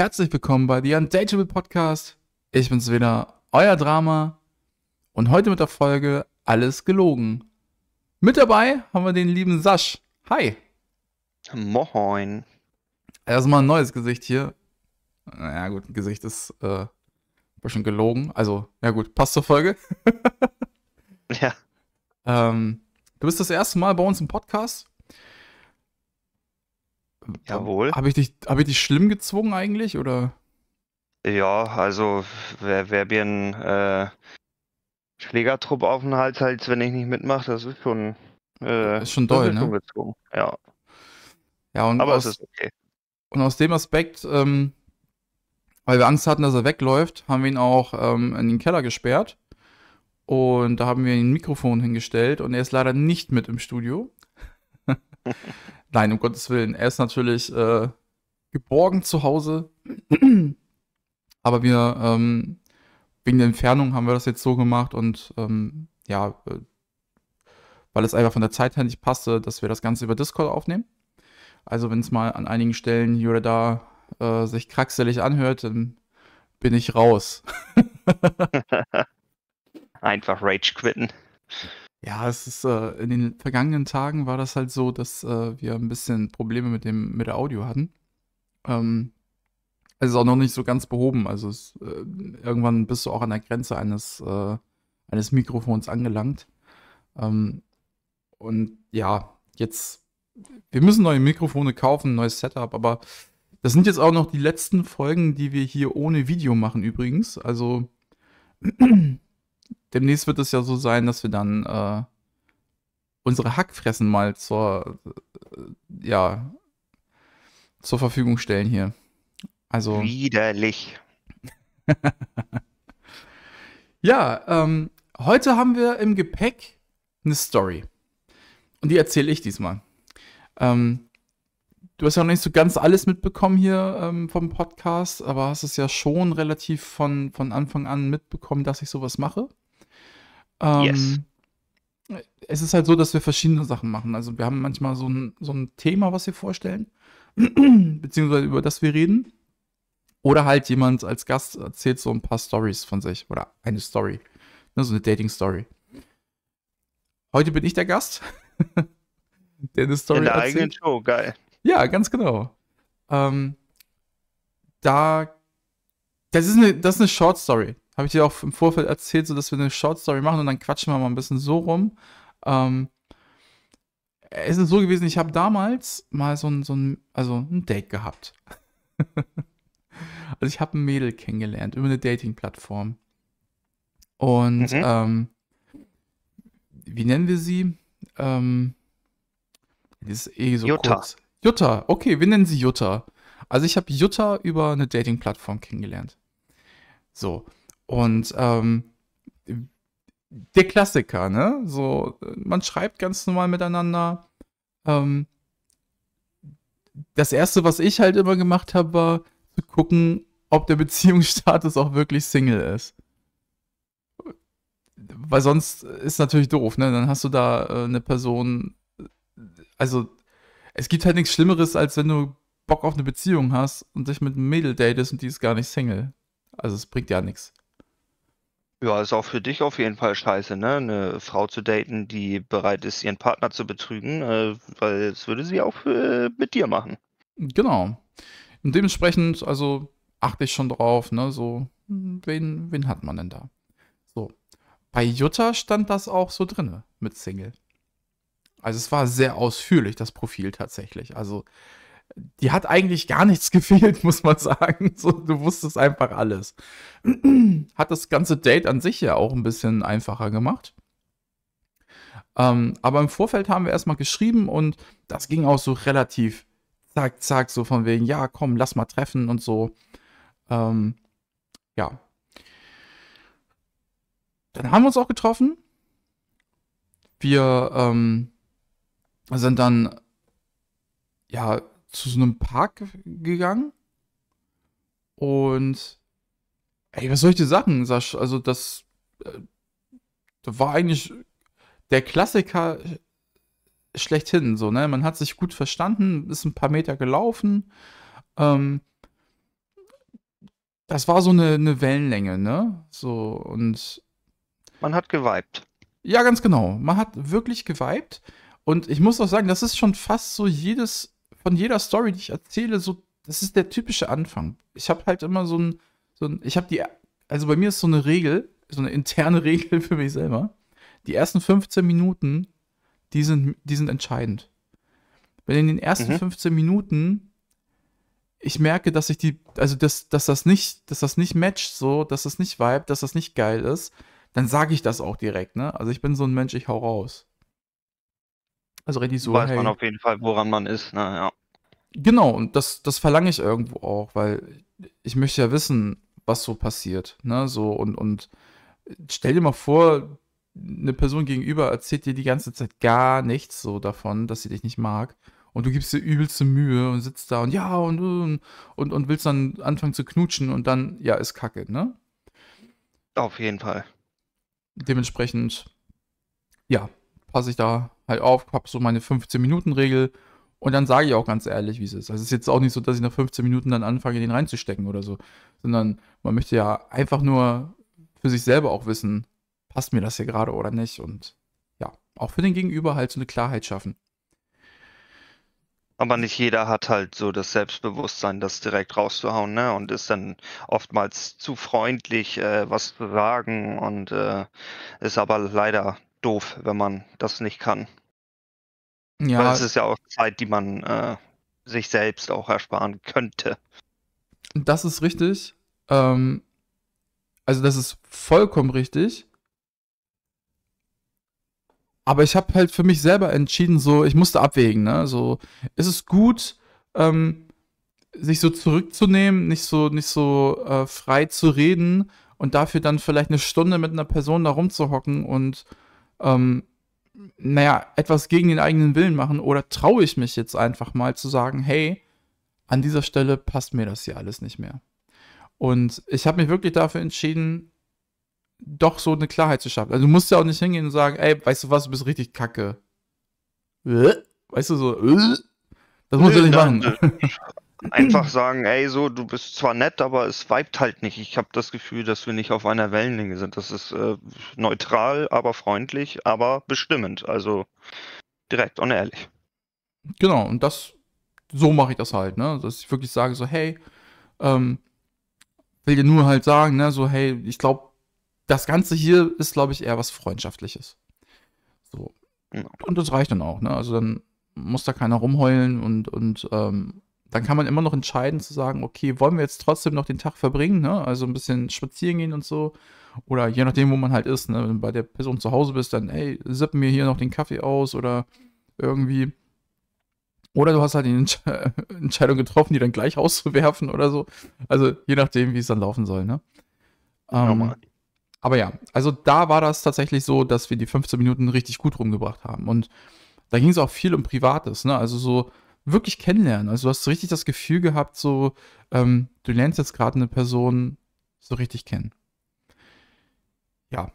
Herzlich willkommen bei The Undateable Podcast. Ich bin's wieder, euer Drama. Und heute mit der Folge Alles gelogen. Mit dabei haben wir den lieben Sasch. Hi. Moin. Erstmal ein neues Gesicht hier. Naja, gut, ein Gesicht ist äh, ein gelogen. Also, ja gut, passt zur Folge. ja. Ähm, du bist das erste Mal bei uns im Podcast. Jawohl. Habe ich, dich, hab ich dich schlimm gezwungen eigentlich, oder? Ja, also wer, wer mir einen äh, Schlägertrupp auf den Hals hält, wenn ich nicht mitmache, das ist schon... Äh, ist schon doll, ne? Gezwungen. Ja. Ja, und Aber aus, es ist okay. Und aus dem Aspekt, ähm, weil wir Angst hatten, dass er wegläuft, haben wir ihn auch ähm, in den Keller gesperrt. Und da haben wir ein Mikrofon hingestellt und er ist leider nicht mit im Studio. Nein, um Gottes Willen. Er ist natürlich äh, geborgen zu Hause. Aber wir, ähm, wegen der Entfernung haben wir das jetzt so gemacht und ähm, ja, äh, weil es einfach von der Zeit her nicht passte, dass wir das Ganze über Discord aufnehmen. Also wenn es mal an einigen Stellen hier oder da äh, sich kraxelig anhört, dann bin ich raus. einfach Rage quitten. Ja, es ist, äh, in den vergangenen Tagen war das halt so, dass äh, wir ein bisschen Probleme mit dem, mit der Audio hatten. Ähm, es ist auch noch nicht so ganz behoben. Also es, äh, irgendwann bist du auch an der Grenze eines, äh, eines Mikrofons angelangt. Ähm, und ja, jetzt, wir müssen neue Mikrofone kaufen, neues Setup, aber das sind jetzt auch noch die letzten Folgen, die wir hier ohne Video machen übrigens. Also demnächst wird es ja so sein, dass wir dann äh, unsere Hackfressen mal zur, äh, ja, zur Verfügung stellen hier. Also. Widerlich. ja, ähm, heute haben wir im Gepäck eine Story. Und die erzähle ich diesmal. Ähm, du hast ja noch nicht so ganz alles mitbekommen hier ähm, vom Podcast, aber hast es ja schon relativ von, von Anfang an mitbekommen, dass ich sowas mache. Ähm, yes. Es ist halt so, dass wir verschiedene Sachen machen. Also wir haben manchmal so ein, so ein Thema, was wir vorstellen, beziehungsweise über das wir reden. Oder halt jemand als Gast erzählt so ein paar Stories von sich oder eine Story. Ne, so eine Dating-Story. Heute bin ich der Gast, der eine Story erzählt. In der erzählt. eigenen Show, geil. Ja, ganz genau. Ähm, da, das ist eine, das ist eine Short Story habe ich dir auch im Vorfeld erzählt, so dass wir eine Short Story machen und dann quatschen wir mal ein bisschen so rum. Ähm, es ist so gewesen, ich habe damals mal so ein, so ein, also ein Date gehabt. also ich habe ein Mädel kennengelernt über eine Dating-Plattform. Und mhm. ähm, wie nennen wir sie? Ähm, das ist eh so Jutta. Kurz. Jutta, okay, wir nennen sie Jutta. Also ich habe Jutta über eine Dating-Plattform kennengelernt. So. Und ähm, der Klassiker, ne? So, man schreibt ganz normal miteinander. Ähm, das erste, was ich halt immer gemacht habe, war zu gucken, ob der Beziehungsstatus auch wirklich Single ist. Weil sonst ist natürlich doof, ne? Dann hast du da äh, eine Person. Also, es gibt halt nichts Schlimmeres, als wenn du Bock auf eine Beziehung hast und dich mit einem Mädel datest und die ist gar nicht Single. Also, es bringt ja nichts. Ja, ist auch für dich auf jeden Fall scheiße, ne? Eine Frau zu daten, die bereit ist, ihren Partner zu betrügen, äh, weil das würde sie auch, äh, mit dir machen. Genau. Und dementsprechend, also, achte ich schon drauf, ne, so, wen wen hat man denn da? So. Bei Jutta stand das auch so drin mit Single. Also, es war sehr ausführlich, das Profil tatsächlich. Also die hat eigentlich gar nichts gefehlt, muss man sagen. So, du wusstest einfach alles. hat das ganze Date an sich ja auch ein bisschen einfacher gemacht. Ähm, aber im Vorfeld haben wir erstmal geschrieben und das ging auch so relativ zack, zack, so von wegen, ja, komm, lass mal treffen und so. Ähm, ja. Dann haben wir uns auch getroffen. Wir ähm, sind dann ja zu so einem Park gegangen. Und ey, was soll ich dir sagen, Sasch? Also das, äh, das war eigentlich der Klassiker äh, schlechthin, so, ne? Man hat sich gut verstanden, ist ein paar Meter gelaufen. Ähm, das war so eine, eine Wellenlänge, ne? So, und. Man hat geweibt. Ja, ganz genau. Man hat wirklich geweibt. Und ich muss auch sagen, das ist schon fast so jedes von jeder Story, die ich erzähle, so, das ist der typische Anfang. Ich habe halt immer so ein, so ein ich habe die, also bei mir ist so eine Regel, so eine interne Regel für mich selber. Die ersten 15 Minuten, die sind, die sind entscheidend. Wenn in den ersten mhm. 15 Minuten ich merke, dass ich die, also dass, dass das nicht, dass das nicht matcht so, dass das nicht vibe, dass das nicht geil ist, dann sage ich das auch direkt, ne? Also ich bin so ein Mensch, ich hau raus. Also Ready-So. Weiß hey. man auf jeden Fall, woran man ist, naja. Ne, genau, und das, das verlange ich irgendwo auch, weil ich möchte ja wissen, was so passiert. Ne? So, und, und stell dir mal vor, eine Person gegenüber erzählt dir die ganze Zeit gar nichts so davon, dass sie dich nicht mag. Und du gibst dir übelste Mühe und sitzt da und ja und, und, und, und willst dann anfangen zu knutschen und dann, ja, ist Kacke, ne? Auf jeden Fall. Dementsprechend, ja, passe ich da halt auf, habe so meine 15-Minuten-Regel und dann sage ich auch ganz ehrlich, wie es ist. Also es ist jetzt auch nicht so, dass ich nach 15 Minuten dann anfange, den reinzustecken oder so, sondern man möchte ja einfach nur für sich selber auch wissen, passt mir das hier gerade oder nicht und ja, auch für den Gegenüber halt so eine Klarheit schaffen. Aber nicht jeder hat halt so das Selbstbewusstsein, das direkt rauszuhauen, ne? Und ist dann oftmals zu freundlich, äh, was zu sagen und äh, ist aber leider doof, wenn man das nicht kann. Ja. Weil es ist ja auch Zeit, die man äh, sich selbst auch ersparen könnte. Das ist richtig. Ähm, also das ist vollkommen richtig. Aber ich habe halt für mich selber entschieden, so, ich musste abwägen, ne? So, ist es gut, ähm, sich so zurückzunehmen, nicht so, nicht so äh, frei zu reden und dafür dann vielleicht eine Stunde mit einer Person da rumzuhocken und ähm, naja, etwas gegen den eigenen Willen machen oder traue ich mich jetzt einfach mal zu sagen, hey, an dieser Stelle passt mir das hier alles nicht mehr. Und ich habe mich wirklich dafür entschieden, doch so eine Klarheit zu schaffen. Also du musst ja auch nicht hingehen und sagen, ey, weißt du was, du bist richtig kacke. Äh? Weißt du so, äh? das musst du nicht machen. einfach sagen, ey, so, du bist zwar nett, aber es vibet halt nicht. Ich habe das Gefühl, dass wir nicht auf einer Wellenlänge sind. Das ist äh, neutral, aber freundlich, aber bestimmend. Also direkt und ehrlich. Genau, und das, so mache ich das halt, ne? Dass ich wirklich sage, so, hey, ähm, will dir nur halt sagen, ne, so, hey, ich glaube, das Ganze hier ist, glaube ich, eher was Freundschaftliches. So. Genau. Und das reicht dann auch, ne? Also dann muss da keiner rumheulen und, und ähm, dann kann man immer noch entscheiden zu sagen, okay, wollen wir jetzt trotzdem noch den Tag verbringen, ne? Also ein bisschen spazieren gehen und so. Oder je nachdem, wo man halt ist, ne? Wenn du bei der Person zu Hause bist, dann, ey, sippen wir hier noch den Kaffee aus oder irgendwie. Oder du hast halt die Entsch Entscheidung getroffen, die dann gleich auszuwerfen oder so. Also je nachdem, wie es dann laufen soll, ne? ähm, aber ja, also da war das tatsächlich so, dass wir die 15 Minuten richtig gut rumgebracht haben. Und da ging es auch viel um Privates, ne? Also so, wirklich kennenlernen. Also du hast so richtig das Gefühl gehabt, so, ähm, du lernst jetzt gerade eine Person so richtig kennen. Ja.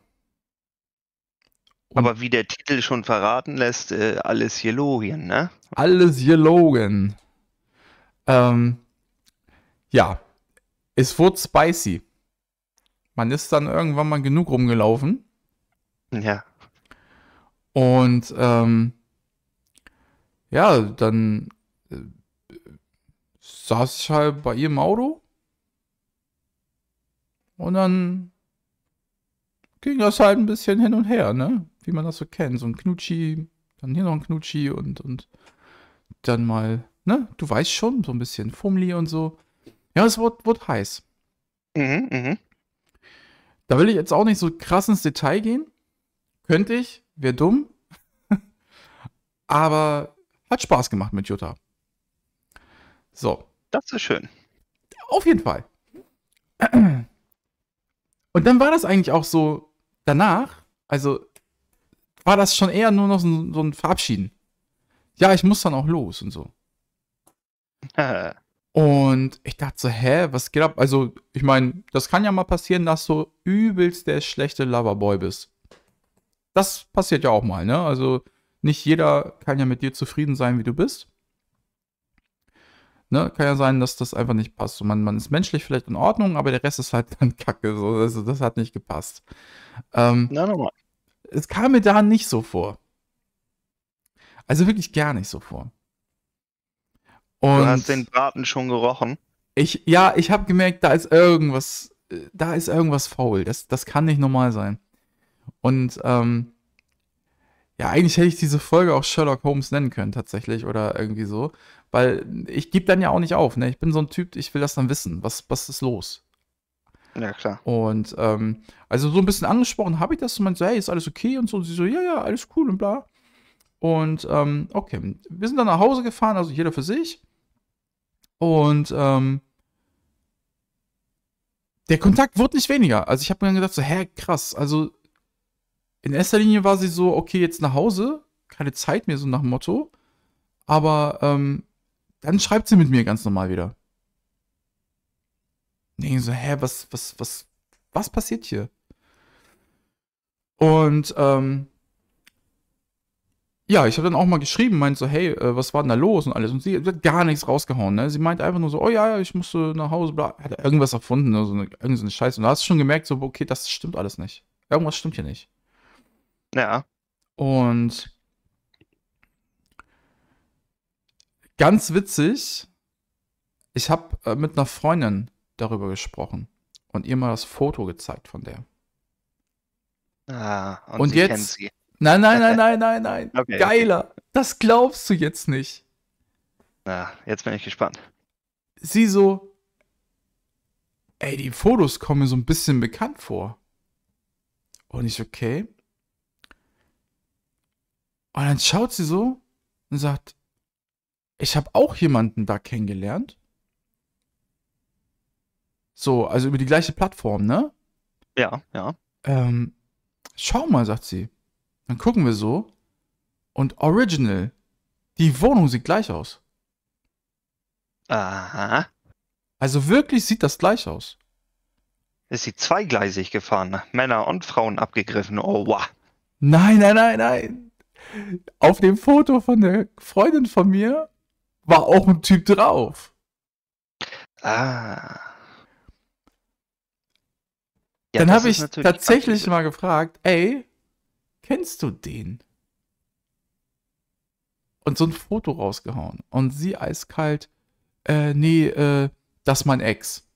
Und Aber wie der Titel schon verraten lässt, äh, alles Jelogen, ne? Alles Jelogen. Ähm, ja, es wurde spicy. Man ist dann irgendwann mal genug rumgelaufen. Ja. Und ähm, ja, dann saß ich halt bei ihr im Auto. Und dann ging das halt ein bisschen hin und her, ne? Wie man das so kennt. So ein Knutschi, dann hier noch ein Knutschi und, und dann mal, ne? Du weißt schon, so ein bisschen Fummli und so. Ja, es wird, wird heiß. Mhm, mh. Da will ich jetzt auch nicht so krass ins Detail gehen. Könnte ich, wäre dumm. Aber hat Spaß gemacht mit Jutta. So. Das ist schön. Auf jeden Fall. Und dann war das eigentlich auch so danach, also war das schon eher nur noch so ein, so ein Verabschieden. Ja, ich muss dann auch los und so. Und ich dachte so, hä, was geht ab? Also, ich meine, das kann ja mal passieren, dass du übelst der schlechte Loverboy bist. Das passiert ja auch mal, ne? Also, nicht jeder kann ja mit dir zufrieden sein, wie du bist. Ne, kann ja sein, dass das einfach nicht passt. So, man, man ist menschlich vielleicht in Ordnung, aber der Rest ist halt dann kacke. So, also das hat nicht gepasst. Ähm, Na, nochmal. Es kam mir da nicht so vor. Also wirklich gar nicht so vor. Und du hast den Braten schon gerochen. Ich, ja, ich habe gemerkt, da ist irgendwas, äh, da ist irgendwas faul. Das, das kann nicht normal sein. Und ähm, ja, eigentlich hätte ich diese Folge auch Sherlock Holmes nennen können, tatsächlich, oder irgendwie so. Weil ich gebe dann ja auch nicht auf, ne? Ich bin so ein Typ, ich will das dann wissen. Was, was ist los? Ja, klar. Und ähm, also so ein bisschen angesprochen habe ich das und meinte so, hey, ist alles okay? Und so, und sie so, ja, ja, alles cool und bla. Und ähm, okay, wir sind dann nach Hause gefahren, also jeder für sich. Und ähm, der Kontakt wurde nicht weniger. Also ich habe mir dann gedacht, so, hä, krass, also in erster Linie war sie so, okay, jetzt nach Hause, keine Zeit mehr, so nach dem Motto. Aber ähm, dann schreibt sie mit mir ganz normal wieder. Nee, so, hä, was, was, was, was passiert hier? Und ähm, ja, ich habe dann auch mal geschrieben, meint so, hey, äh, was war denn da los und alles. Und sie hat gar nichts rausgehauen. Ne? Sie meint einfach nur so, oh ja, ich musste nach Hause, bla. Hat irgendwas erfunden, ne? so eine, irgendeine Scheiße. Und da hast du schon gemerkt, so, okay, das stimmt alles nicht. Irgendwas stimmt hier nicht. Ja. Und ganz witzig, ich habe äh, mit einer Freundin darüber gesprochen und ihr mal das Foto gezeigt von der. Ah, und, und sie jetzt. Kennt sie. Nein, nein, nein, nein, nein, nein. Okay, Geiler. Okay. Das glaubst du jetzt nicht. Na, jetzt bin ich gespannt. Sie so. Ey, die Fotos kommen mir so ein bisschen bekannt vor. Und ich, okay. Und dann schaut sie so und sagt, ich habe auch jemanden da kennengelernt. So, also über die gleiche Plattform, ne? Ja, ja. Ähm, schau mal, sagt sie. Dann gucken wir so. Und Original, die Wohnung sieht gleich aus. Aha. Also wirklich sieht das gleich aus. Ist sie zweigleisig gefahren, Männer und Frauen abgegriffen. Oh, wow. Nein, nein, nein, nein auf dem Foto von der Freundin von mir war auch ein Typ drauf. Ah. Ja, Dann habe ich tatsächlich abgegeben. mal gefragt, ey, kennst du den? Und so ein Foto rausgehauen. Und sie eiskalt, äh, nee, äh, das ist mein Ex.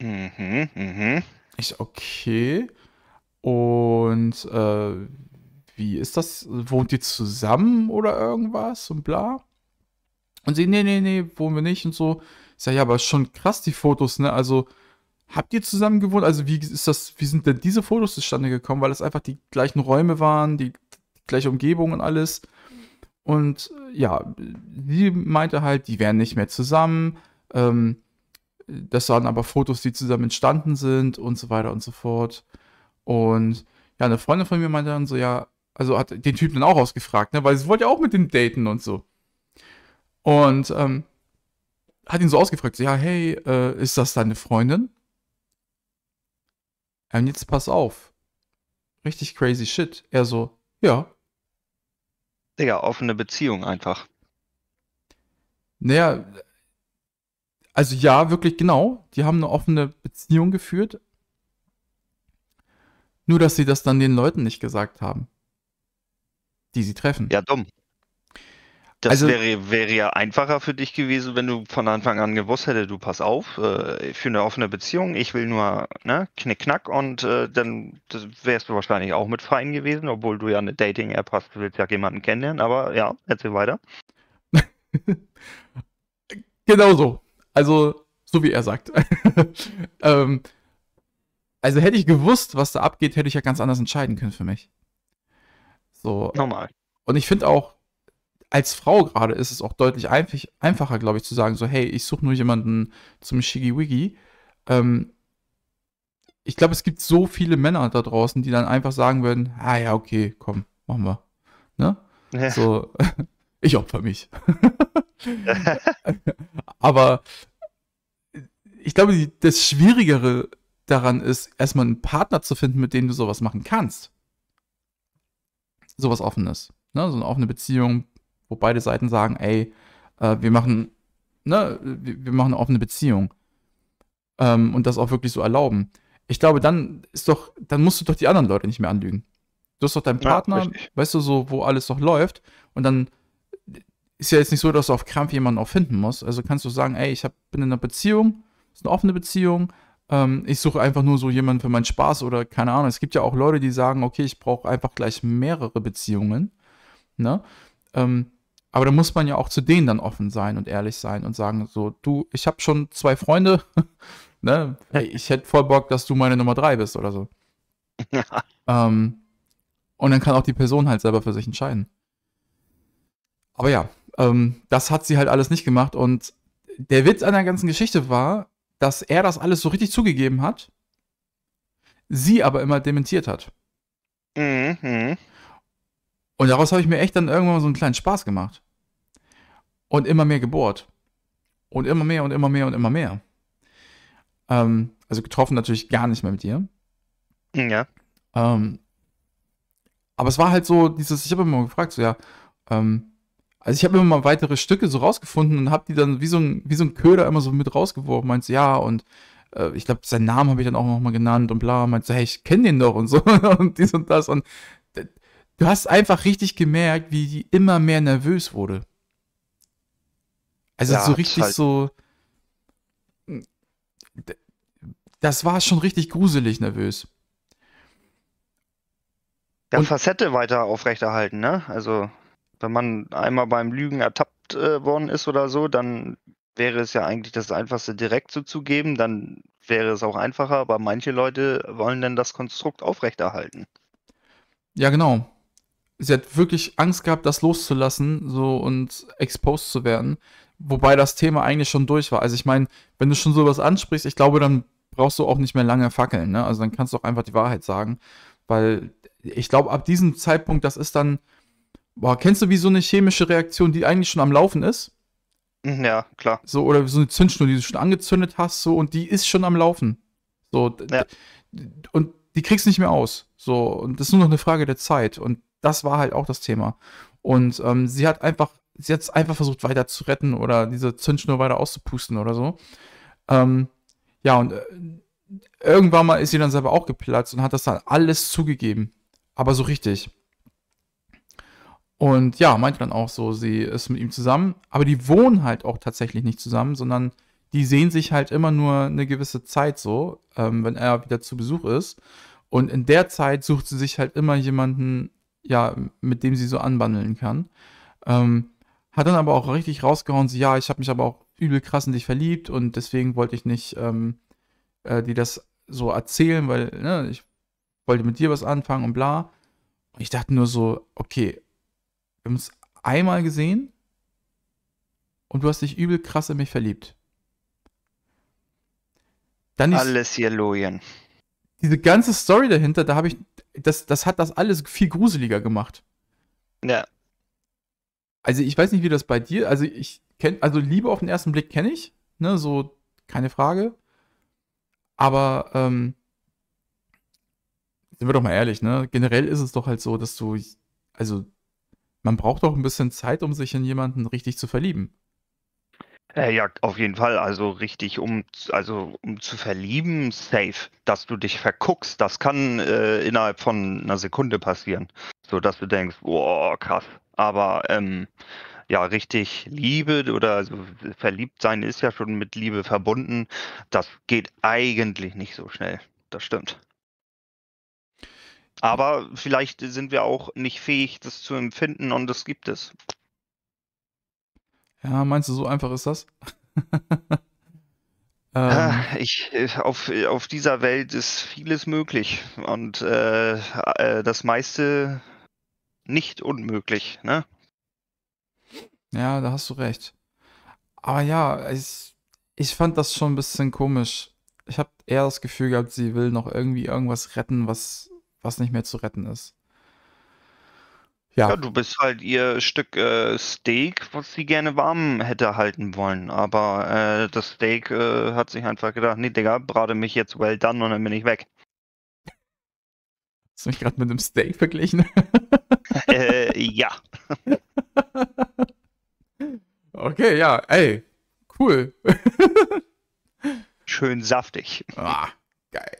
Mhm, mhm. Ich, okay. Und äh, wie ist das? Wohnt ihr zusammen oder irgendwas und bla? Und sie, nee, nee, nee, wohnen wir nicht und so. Ich sage, ja, aber schon krass, die Fotos, ne? Also, habt ihr zusammen gewohnt? Also, wie ist das, wie sind denn diese Fotos zustande gekommen? Weil es einfach die gleichen Räume waren, die, die gleiche Umgebung und alles. Und ja, sie meinte halt, die wären nicht mehr zusammen. Ähm, das waren aber Fotos, die zusammen entstanden sind und so weiter und so fort. Und ja, eine Freundin von mir meinte dann so, ja, also hat den Typen dann auch ausgefragt, ne? weil sie wollte ja auch mit dem daten und so. Und ähm, hat ihn so ausgefragt, so, ja, hey, äh, ist das deine Freundin? Und ähm, jetzt pass auf. Richtig crazy shit. Er so, ja. Digga, offene Beziehung einfach. Naja, also ja, wirklich genau. Die haben eine offene Beziehung geführt. Nur, dass sie das dann den Leuten nicht gesagt haben die sie treffen. Ja, dumm. Das also, wäre, wäre ja einfacher für dich gewesen, wenn du von Anfang an gewusst hättest, du pass auf, äh, für eine offene Beziehung, ich will nur ne, knick, knack und äh, dann wärst du wahrscheinlich auch mit fein gewesen, obwohl du ja eine Dating-App hast, du willst ja jemanden kennenlernen, aber ja, erzähl weiter. genau so. Also, so wie er sagt. ähm, also hätte ich gewusst, was da abgeht, hätte ich ja ganz anders entscheiden können für mich. So. Normal. Und ich finde auch, als Frau gerade ist es auch deutlich einfach, einfacher, glaube ich, zu sagen, so, hey, ich suche nur jemanden zum Shigi-Wigi. Ähm, ich glaube, es gibt so viele Männer da draußen, die dann einfach sagen würden, ah ja, okay, komm, machen wir. Ne? Ja. So, ich opfer mich. Aber ich glaube, das Schwierigere daran ist, erstmal einen Partner zu finden, mit dem du sowas machen kannst sowas Offenes. Ne? So eine offene Beziehung, wo beide Seiten sagen, ey, äh, wir machen, ne, wir, wir, machen eine offene Beziehung. Ähm, und das auch wirklich so erlauben. Ich glaube, dann ist doch, dann musst du doch die anderen Leute nicht mehr anlügen. Du hast doch deinen Partner, ja, weißt du, so, wo alles doch läuft. Und dann ist ja jetzt nicht so, dass du auf Krampf jemanden auch finden musst. Also kannst du sagen, ey, ich hab, bin in einer Beziehung, ist eine offene Beziehung, ähm, ich suche einfach nur so jemanden für meinen Spaß oder keine Ahnung. Es gibt ja auch Leute, die sagen, okay, ich brauche einfach gleich mehrere Beziehungen. Ne? Ähm, aber da muss man ja auch zu denen dann offen sein und ehrlich sein und sagen, so, du, ich habe schon zwei Freunde, ne? Hey, ich hätte voll Bock, dass du meine Nummer drei bist oder so. ähm, und dann kann auch die Person halt selber für sich entscheiden. Aber ja, ähm, das hat sie halt alles nicht gemacht. Und der Witz an der ganzen Geschichte war, dass er das alles so richtig zugegeben hat, sie aber immer dementiert hat. Mhm. Und daraus habe ich mir echt dann irgendwann mal so einen kleinen Spaß gemacht. Und immer mehr gebohrt. Und immer mehr und immer mehr und immer mehr. Ähm, also getroffen natürlich gar nicht mehr mit ihr. Ja. Ähm, aber es war halt so dieses, ich habe immer gefragt, so ja, ähm, also ich habe immer mal weitere Stücke so rausgefunden und habe die dann wie so, ein, wie so ein Köder immer so mit rausgeworfen. Meinst ja und äh, ich glaube, seinen Namen habe ich dann auch nochmal genannt und bla. Meinst du, hey, ich kenne den doch und so und dies und das. Und äh, du hast einfach richtig gemerkt, wie die immer mehr nervös wurde. Also ja, so richtig halt. so. Hm, das war schon richtig gruselig nervös. Ja, und, Facette weiter aufrechterhalten, ne? Also wenn man einmal beim Lügen ertappt äh, worden ist oder so, dann wäre es ja eigentlich das Einfachste, direkt so zuzugeben, dann wäre es auch einfacher, aber manche Leute wollen dann das Konstrukt aufrechterhalten. Ja, genau. Sie hat wirklich Angst gehabt, das loszulassen so und exposed zu werden. Wobei das Thema eigentlich schon durch war. Also ich meine, wenn du schon sowas ansprichst, ich glaube, dann brauchst du auch nicht mehr lange fackeln. Ne? Also dann kannst du auch einfach die Wahrheit sagen. Weil ich glaube, ab diesem Zeitpunkt, das ist dann, boah, kennst du wie so eine chemische Reaktion, die eigentlich schon am Laufen ist? Mhm, ja, klar. So, oder so eine Zündschnur, die du schon angezündet hast, so, und die ist schon am Laufen. So, ja. und die kriegst du nicht mehr aus. So, und das ist nur noch eine Frage der Zeit. Und das war halt auch das Thema. Und ähm, sie hat einfach, sie hat einfach versucht, weiter zu retten oder diese Zündschnur weiter auszupusten oder so. Ähm, ja, und äh, irgendwann mal ist sie dann selber auch geplatzt und hat das dann alles zugegeben. Aber so richtig. Und ja, meinte dann auch so, sie ist mit ihm zusammen. Aber die wohnen halt auch tatsächlich nicht zusammen, sondern die sehen sich halt immer nur eine gewisse Zeit so, ähm, wenn er wieder zu Besuch ist. Und in der Zeit sucht sie sich halt immer jemanden, ja, mit dem sie so anbandeln kann. Ähm, hat dann aber auch richtig rausgehauen, so, ja, ich habe mich aber auch übel krass in dich verliebt und deswegen wollte ich nicht ähm, äh, dir das so erzählen, weil ne, ich wollte mit dir was anfangen und bla. Und ich dachte nur so, okay, wir haben uns einmal gesehen und du hast dich übel krass in mich verliebt. Dann Alles hier Loyen. Diese ganze Story dahinter, da habe ich, das, das hat das alles viel gruseliger gemacht. Ja. Also ich weiß nicht, wie das bei dir, also ich kenne, also Liebe auf den ersten Blick kenne ich, ne, so keine Frage. Aber ähm, sind wir doch mal ehrlich, ne, generell ist es doch halt so, dass du, also man braucht auch ein bisschen Zeit, um sich in jemanden richtig zu verlieben. Äh, ja, auf jeden Fall. Also richtig, um, also, um zu verlieben, safe. Dass du dich verguckst, das kann äh, innerhalb von einer Sekunde passieren. So dass du denkst, boah, krass. Aber ähm, ja, richtig Liebe oder also verliebt sein ist ja schon mit Liebe verbunden. Das geht eigentlich nicht so schnell. Das stimmt. Aber vielleicht sind wir auch nicht fähig, das zu empfinden und das gibt es. Ja, meinst du, so einfach ist das? ähm. Ah, ich, auf, auf dieser Welt ist vieles möglich und äh, äh, das meiste nicht unmöglich, ne? Ja, da hast du recht. Aber ja, ich, ich fand das schon ein bisschen komisch. Ich habe eher das Gefühl gehabt, sie will noch irgendwie irgendwas retten, was was nicht mehr zu retten ist. Ja. ja du bist halt ihr Stück äh, Steak, was sie gerne warm hätte halten wollen. Aber äh, das Steak äh, hat sich einfach gedacht, nee, Digga, brate mich jetzt well done und dann bin ich weg. Hast du mich gerade mit einem Steak verglichen? äh, ja. okay, ja, ey, cool. Schön saftig. Ah, geil.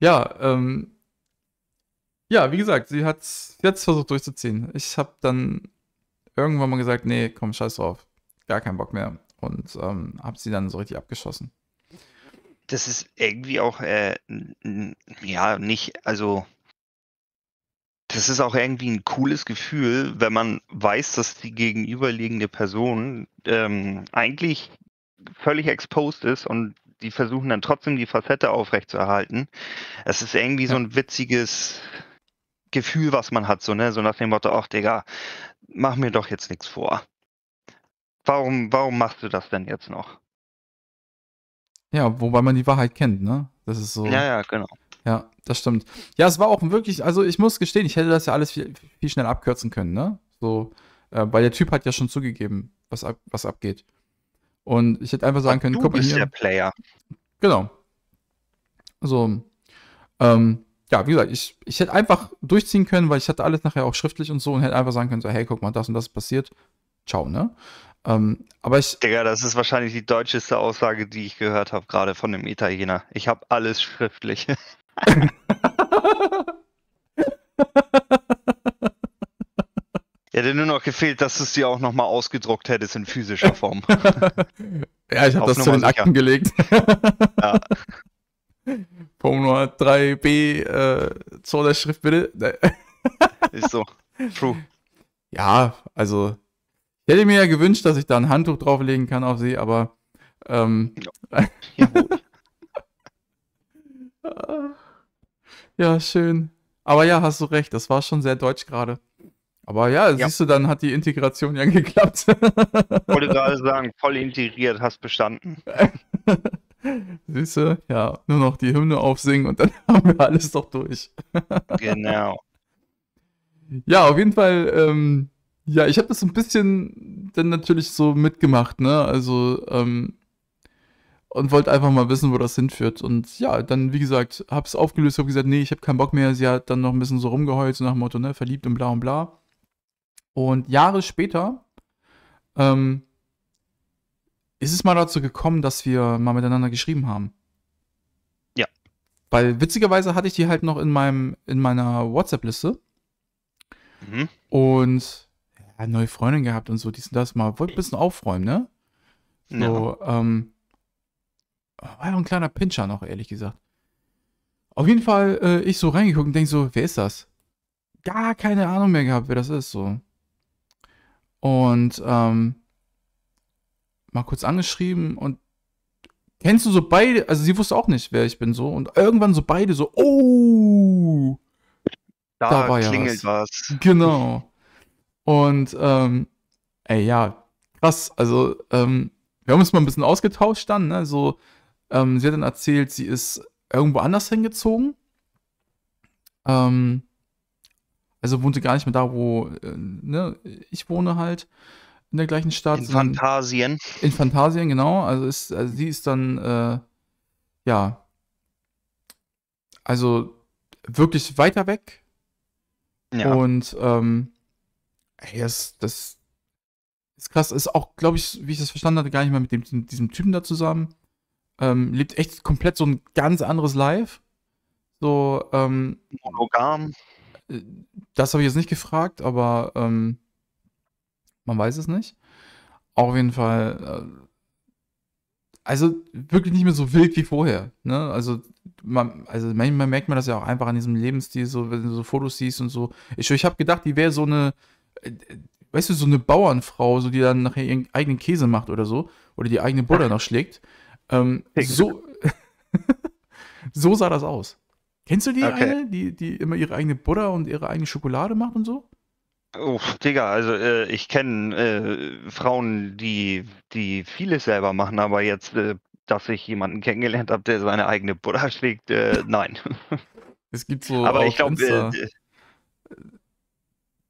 Ja, ähm, ja, wie gesagt, sie hat es jetzt versucht durchzuziehen. Ich habe dann irgendwann mal gesagt, nee, komm, scheiß drauf. Gar keinen Bock mehr. Und ähm, habe sie dann so richtig abgeschossen. Das ist irgendwie auch, äh, ja, nicht, also, das ist auch irgendwie ein cooles Gefühl, wenn man weiß, dass die gegenüberliegende Person ähm, eigentlich völlig exposed ist und die versuchen dann trotzdem die Facette aufrechtzuerhalten. Es ist irgendwie so ein witziges, Gefühl, was man hat, so, ne? so nach dem Motto, ach Digga, mach mir doch jetzt nichts vor. Warum, warum machst du das denn jetzt noch? Ja, wobei man die Wahrheit kennt, ne? Das ist so. Ja, ja, genau. Ja, das stimmt. Ja, es war auch wirklich, also ich muss gestehen, ich hätte das ja alles viel, viel schnell abkürzen können, ne? So, äh, weil der Typ hat ja schon zugegeben, was, ab, was abgeht. Und ich hätte einfach sagen Ach, können, du guck mal. Du bist der Player. Genau. So. Ähm, ja, wie gesagt, ich, ich hätte einfach durchziehen können, weil ich hatte alles nachher auch schriftlich und so und hätte einfach sagen können, so, hey, guck mal, das und das ist passiert. Ciao, ne? Ähm, aber ich. Digga, das ist wahrscheinlich die deutscheste Aussage, die ich gehört habe, gerade von dem Italiener. Ich habe alles schriftlich. Ja, hätte nur noch gefehlt, dass du es dir auch nochmal ausgedruckt hättest in physischer Form. ja, ich habe das zu den Akten gelegt. ja. Punkt 3b, äh, Zoll der Schrift bitte. Ist so. True. Ja, also ich hätte mir ja gewünscht, dass ich da ein Handtuch drauflegen kann auf sie, aber ähm, ja. ja, schön. Aber ja, hast du recht, das war schon sehr deutsch gerade. Aber ja, ja, siehst du, dann hat die Integration ja geklappt. Wollte gerade sagen, voll integriert, hast bestanden. Süße, ja, nur noch die Hymne aufsingen und dann haben wir alles doch durch. genau. Ja, auf jeden Fall, ähm, ja, ich habe das so ein bisschen dann natürlich so mitgemacht, ne? Also, ähm, und wollte einfach mal wissen, wo das hinführt. Und ja, dann, wie gesagt, habe es aufgelöst, habe gesagt, nee, ich habe keinen Bock mehr. Sie hat dann noch ein bisschen so rumgeheult, so nach dem Motto, ne, verliebt und bla und bla. Und Jahre später ähm, ist es mal dazu gekommen, dass wir mal miteinander geschrieben haben. Ja. Weil witzigerweise hatte ich die halt noch in meinem, in meiner WhatsApp-Liste. Mhm. Und ja, neue Freundin gehabt und so, dies und das mal. Wollte ein bisschen aufräumen, ne? So, ja. ähm, war ja ein kleiner Pinscher noch, ehrlich gesagt. Auf jeden Fall, äh, ich so reingeguckt und denk so, wer ist das? Gar keine Ahnung mehr gehabt, wer das ist, so. Und, ähm, mal kurz angeschrieben und kennst du so beide, also sie wusste auch nicht, wer ich bin so und irgendwann so beide so, oh, da, da war klingelt ja was. was. Genau. Und ähm, ey, ja, krass, also ähm, wir haben uns mal ein bisschen ausgetauscht dann, ne, so, ähm, sie hat dann erzählt, sie ist irgendwo anders hingezogen. Ähm, also wohnte gar nicht mehr da, wo äh, ne, ich wohne halt in der gleichen Stadt. In Phantasien. In Phantasien, genau. Also, ist, also die ist dann, äh, ja, also wirklich weiter weg. Ja. Und ähm, hey, das, das ist krass. Ist auch, glaube ich, wie ich das verstanden hatte, gar nicht mal mit dem, diesem Typen da zusammen. Ähm, lebt echt komplett so ein ganz anderes Live. So, ähm, Monogam. Äh, das habe ich jetzt nicht gefragt, aber ähm, man weiß es nicht. Auf jeden Fall. Äh, also wirklich nicht mehr so wild wie vorher. Ne? Also, man, also manchmal merkt man das ja auch einfach an diesem Lebensstil, so wenn du so Fotos siehst und so. Ich, ich habe gedacht, die wäre so eine, äh, weißt du, so eine Bauernfrau, so die dann nachher ihren eigenen Käse macht oder so. Oder die eigene Butter noch schlägt. Ähm, so, so sah das aus. Kennst du die okay. eine, die, die immer ihre eigene Butter und ihre eigene Schokolade macht und so? Oh, Digga, also äh, ich kenne äh, Frauen, die, die vieles selber machen, aber jetzt, äh, dass ich jemanden kennengelernt habe, der seine eigene Butter schlägt, äh, nein. Es gibt so. Aber ich glaube. Äh,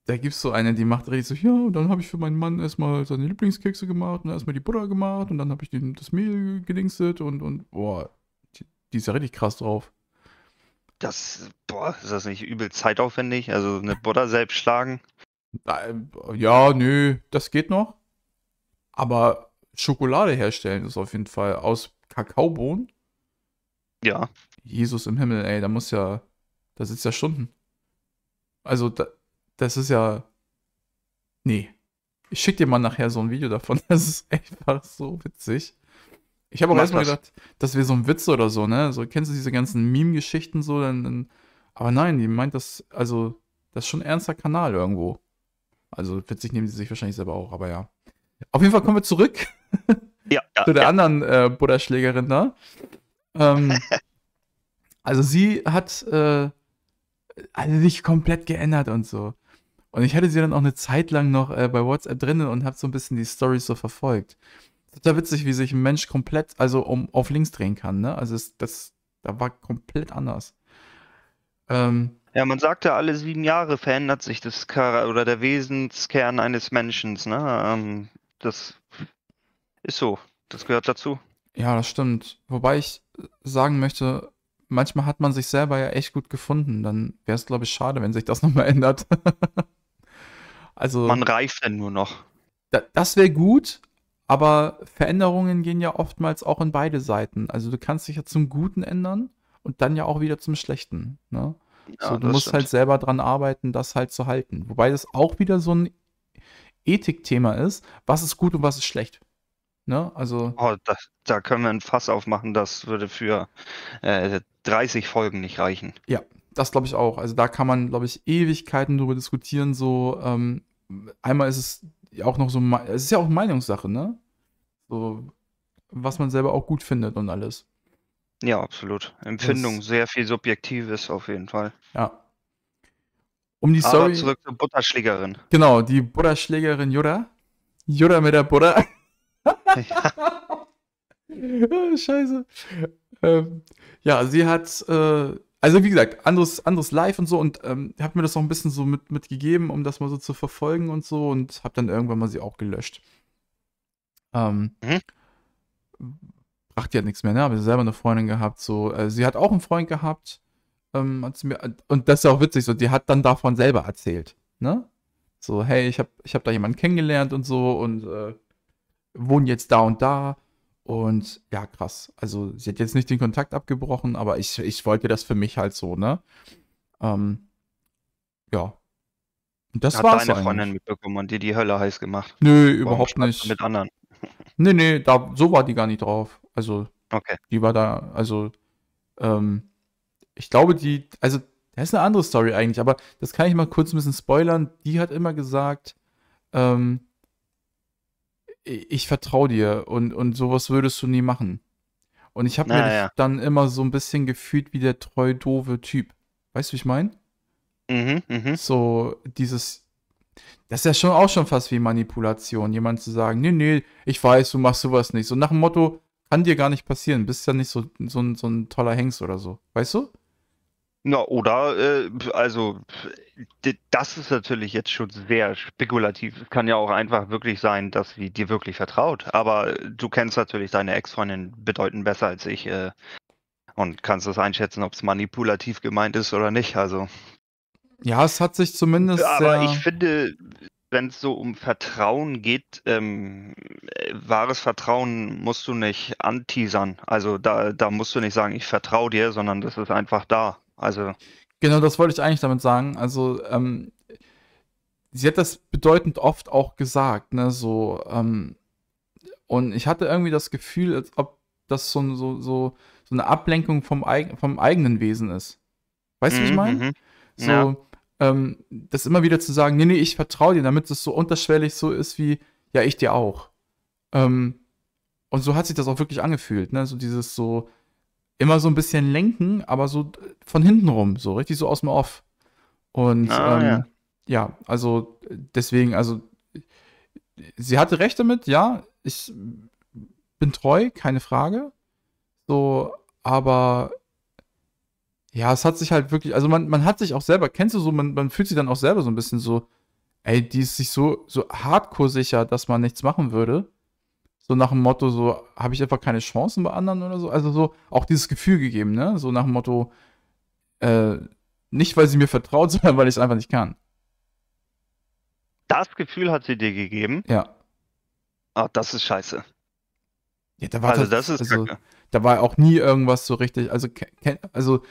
da gibt es so eine, die macht richtig so: Ja, und dann habe ich für meinen Mann erstmal seine Lieblingskekse gemacht und ne, erstmal die Butter gemacht und dann habe ich den, das Mehl gedingstet und, und boah, die, die ist ja richtig krass drauf. Das, boah, ist das nicht übel zeitaufwendig? Also eine Butter selbst schlagen? Ja, nö, das geht noch. Aber Schokolade herstellen ist auf jeden Fall aus Kakaobohnen. Ja. Jesus im Himmel, ey, da muss ja, da sitzt ja Stunden. Also, da, das ist ja. Nee. Ich schick dir mal nachher so ein Video davon. Das ist einfach so witzig. Ich habe auch erstmal gedacht, das wäre so ein Witz oder so, ne? So, kennst du diese ganzen Meme-Geschichten so? Dann, dann, aber nein, die meint das, also, das ist schon ein ernster Kanal irgendwo. Also witzig nehmen sie sich wahrscheinlich selber auch, aber ja. Auf jeden Fall kommen wir zurück ja, ja, zu der ja. anderen äh, Buddha-Schlägerin da. Ne? Ähm, also sie hat äh, also sich komplett geändert und so. Und ich hatte sie dann auch eine Zeit lang noch äh, bei WhatsApp drinnen und habe so ein bisschen die Story so verfolgt. Total witzig, wie sich ein Mensch komplett, also um auf links drehen kann, ne? Also es, das, da war komplett anders. Ähm, ja, man sagt ja, alle sieben Jahre verändert sich das Char oder der Wesenskern eines Menschen. Ne? Ähm, das ist so. Das gehört dazu. Ja, das stimmt. Wobei ich sagen möchte, manchmal hat man sich selber ja echt gut gefunden. Dann wäre es, glaube ich, schade, wenn sich das nochmal ändert. also. Man reift dann nur noch. Da, das wäre gut, aber Veränderungen gehen ja oftmals auch in beide Seiten. Also du kannst dich ja zum Guten ändern und dann ja auch wieder zum Schlechten. Ne? Ja, so, du musst stimmt. halt selber dran arbeiten, das halt zu halten. Wobei das auch wieder so ein Ethikthema ist, was ist gut und was ist schlecht. Ne? Also, oh, das, da können wir ein Fass aufmachen, das würde für äh, 30 Folgen nicht reichen. Ja, das glaube ich auch. Also da kann man, glaube ich, Ewigkeiten darüber diskutieren. So, ähm, einmal ist es ja auch noch so, es ist ja auch Meinungssache, ne? So, was man selber auch gut findet und alles. Ja, absolut. Empfindung, Das sehr viel Subjektives auf jeden Fall. Ja. Um die Aber Story zurück zur Butterschlägerin. Genau, die Buddha-Schlägerin Jura. Jura mit der Buddha. Ja. Ah, Scheiße. Ähm, ja, sie hat, äh, also wie gesagt, anderes, anderes Live und so und ähm, hat mir das noch ein bisschen so mit, mitgegeben, um das mal so zu verfolgen und so und habe dann irgendwann mal sie auch gelöscht. Ähm, Mhm macht ja nichts mehr, ne? Aber sie selber eine Freundin gehabt, so. Äh, sie hat auch einen Freund gehabt. Ähm, mir, äh, und das ist auch witzig, so, die hat dann davon selber erzählt, ne? So, hey, ich habe ich hab da jemanden kennengelernt und so und äh, wohne jetzt da und da. Und ja, krass. Also, sie hat jetzt nicht den Kontakt abgebrochen, aber ich, ich wollte das für mich halt so, ne? Ähm, ja. Und das hat war's. Hat deine eigentlich. Freundin mitbekommen und dir die Hölle heiß gemacht. Nö, Warum überhaupt nicht. Mit anderen. Nee, nee, da, so war die gar nicht drauf. Also, okay. die war da, also, ähm, ich glaube, die, also, das ist eine andere Story eigentlich, aber das kann ich mal kurz ein bisschen spoilern. Die hat immer gesagt, ähm, ich vertraue dir und, und sowas würdest du nie machen. Und ich habe naja. mich dann immer so ein bisschen gefühlt wie der treu doofe Typ. Weißt du, wie ich meine? Mhm, mh. So dieses, das ist ja schon auch schon fast wie Manipulation, jemand zu sagen, nee, nee, ich weiß, du machst sowas nicht. So nach dem Motto, kann dir gar nicht passieren. Bist ja nicht so, so, ein, so ein toller Hengst oder so. Weißt du? Na, oder, äh, also, das ist natürlich jetzt schon sehr spekulativ. Es kann ja auch einfach wirklich sein, dass sie dir wirklich vertraut. Aber du kennst natürlich deine Ex-Freundin bedeutend besser als ich äh, und kannst das einschätzen, ob es manipulativ gemeint ist oder nicht. Also. Ja, es hat sich zumindest. Aber ich finde, wenn es so um Vertrauen geht, ähm, äh, wahres Vertrauen musst du nicht anteasern. Also da, da musst du nicht sagen, ich vertraue dir, sondern das ist einfach da. Also. Genau, das wollte ich eigentlich damit sagen. Also, ähm, sie hat das bedeutend oft auch gesagt, ne, so, ähm, und ich hatte irgendwie das Gefühl, als ob das so, so, so, so eine Ablenkung vom, eig vom eigenen Wesen ist. Weißt du, mm -hmm. was ich mhm, meine? Mhm. So, ja ähm, das immer wieder zu sagen, nee, nee, ich vertraue dir, damit es so unterschwellig so ist wie, ja, ich dir auch. Ähm, und so hat sich das auch wirklich angefühlt, ne? So dieses so immer so ein bisschen lenken, aber so von hinten rum, so richtig so aus dem Off. Und ah, ähm, ja. ja, also deswegen, also sie hatte recht damit, ja, ich bin treu, keine Frage. So, aber ja, es hat sich halt wirklich, also man, man hat sich auch selber, kennst du so, man, man fühlt sich dann auch selber so ein bisschen so, ey, die ist sich so, so hardcore sicher, dass man nichts machen würde. So nach dem Motto, so, habe ich einfach keine Chancen bei anderen oder so. Also so, auch dieses Gefühl gegeben, ne? So nach dem Motto, äh, nicht weil sie mir vertraut, sondern weil ich es einfach nicht kann. Das Gefühl hat sie dir gegeben? Ja. Ach, das ist scheiße. Ja, da war also das, das ist also, da war auch nie irgendwas so richtig. Also, also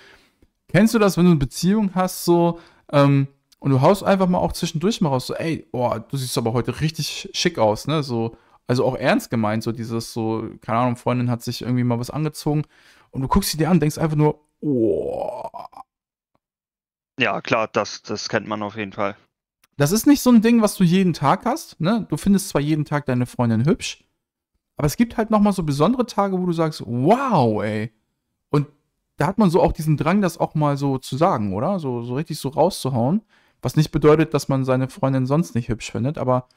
Kennst du das, wenn du eine Beziehung hast, so, ähm, und du haust einfach mal auch zwischendurch mal raus, so, ey, oh, du siehst aber heute richtig schick aus, ne? So, also auch ernst gemeint, so dieses, so, keine Ahnung, Freundin hat sich irgendwie mal was angezogen und du guckst sie dir an und denkst einfach nur, oh. Ja, klar, das, das kennt man auf jeden Fall. Das ist nicht so ein Ding, was du jeden Tag hast, ne? Du findest zwar jeden Tag deine Freundin hübsch, aber es gibt halt nochmal so besondere Tage, wo du sagst, wow, ey, da hat man so auch diesen Drang, das auch mal so zu sagen, oder? So, so richtig so rauszuhauen. Was nicht bedeutet, dass man seine Freundin sonst nicht hübsch findet, aber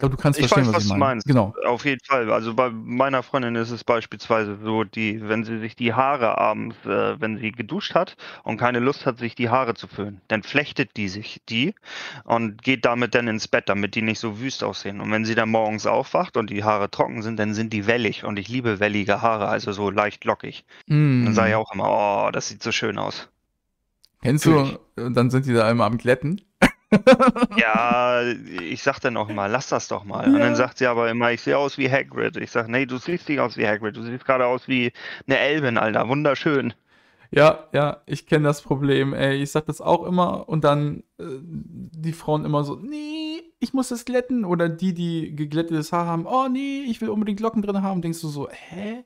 glaube, du kannst ich verstehen, weiß, was, was du meinst. Genau. Auf jeden Fall. Also bei meiner Freundin ist es beispielsweise so, die, wenn sie sich die Haare abends, äh, wenn sie geduscht hat und keine Lust hat, sich die Haare zu föhnen, dann flechtet die sich die und geht damit dann ins Bett, damit die nicht so wüst aussehen. Und wenn sie dann morgens aufwacht und die Haare trocken sind, dann sind die wellig. Und ich liebe wellige Haare, also so leicht lockig. Mm. Dann sage ich auch immer, oh, das sieht so schön aus. Kennst du, äh, dann sind die da immer am Glätten. ja, ich sag dann auch mal, lass das doch mal. Ja. Und dann sagt sie aber immer, ich sehe aus wie Hagrid. Ich sag, nee, du siehst nicht aus wie Hagrid. Du siehst gerade aus wie eine Elbin, Alter. Wunderschön. Ja, ja, ich kenne das Problem, ey. Ich sag das auch immer und dann äh, die Frauen immer so, nee, ich muss das glätten. Oder die, die geglättetes Haar haben, oh nee, ich will unbedingt Locken drin haben. Denkst du so, hä?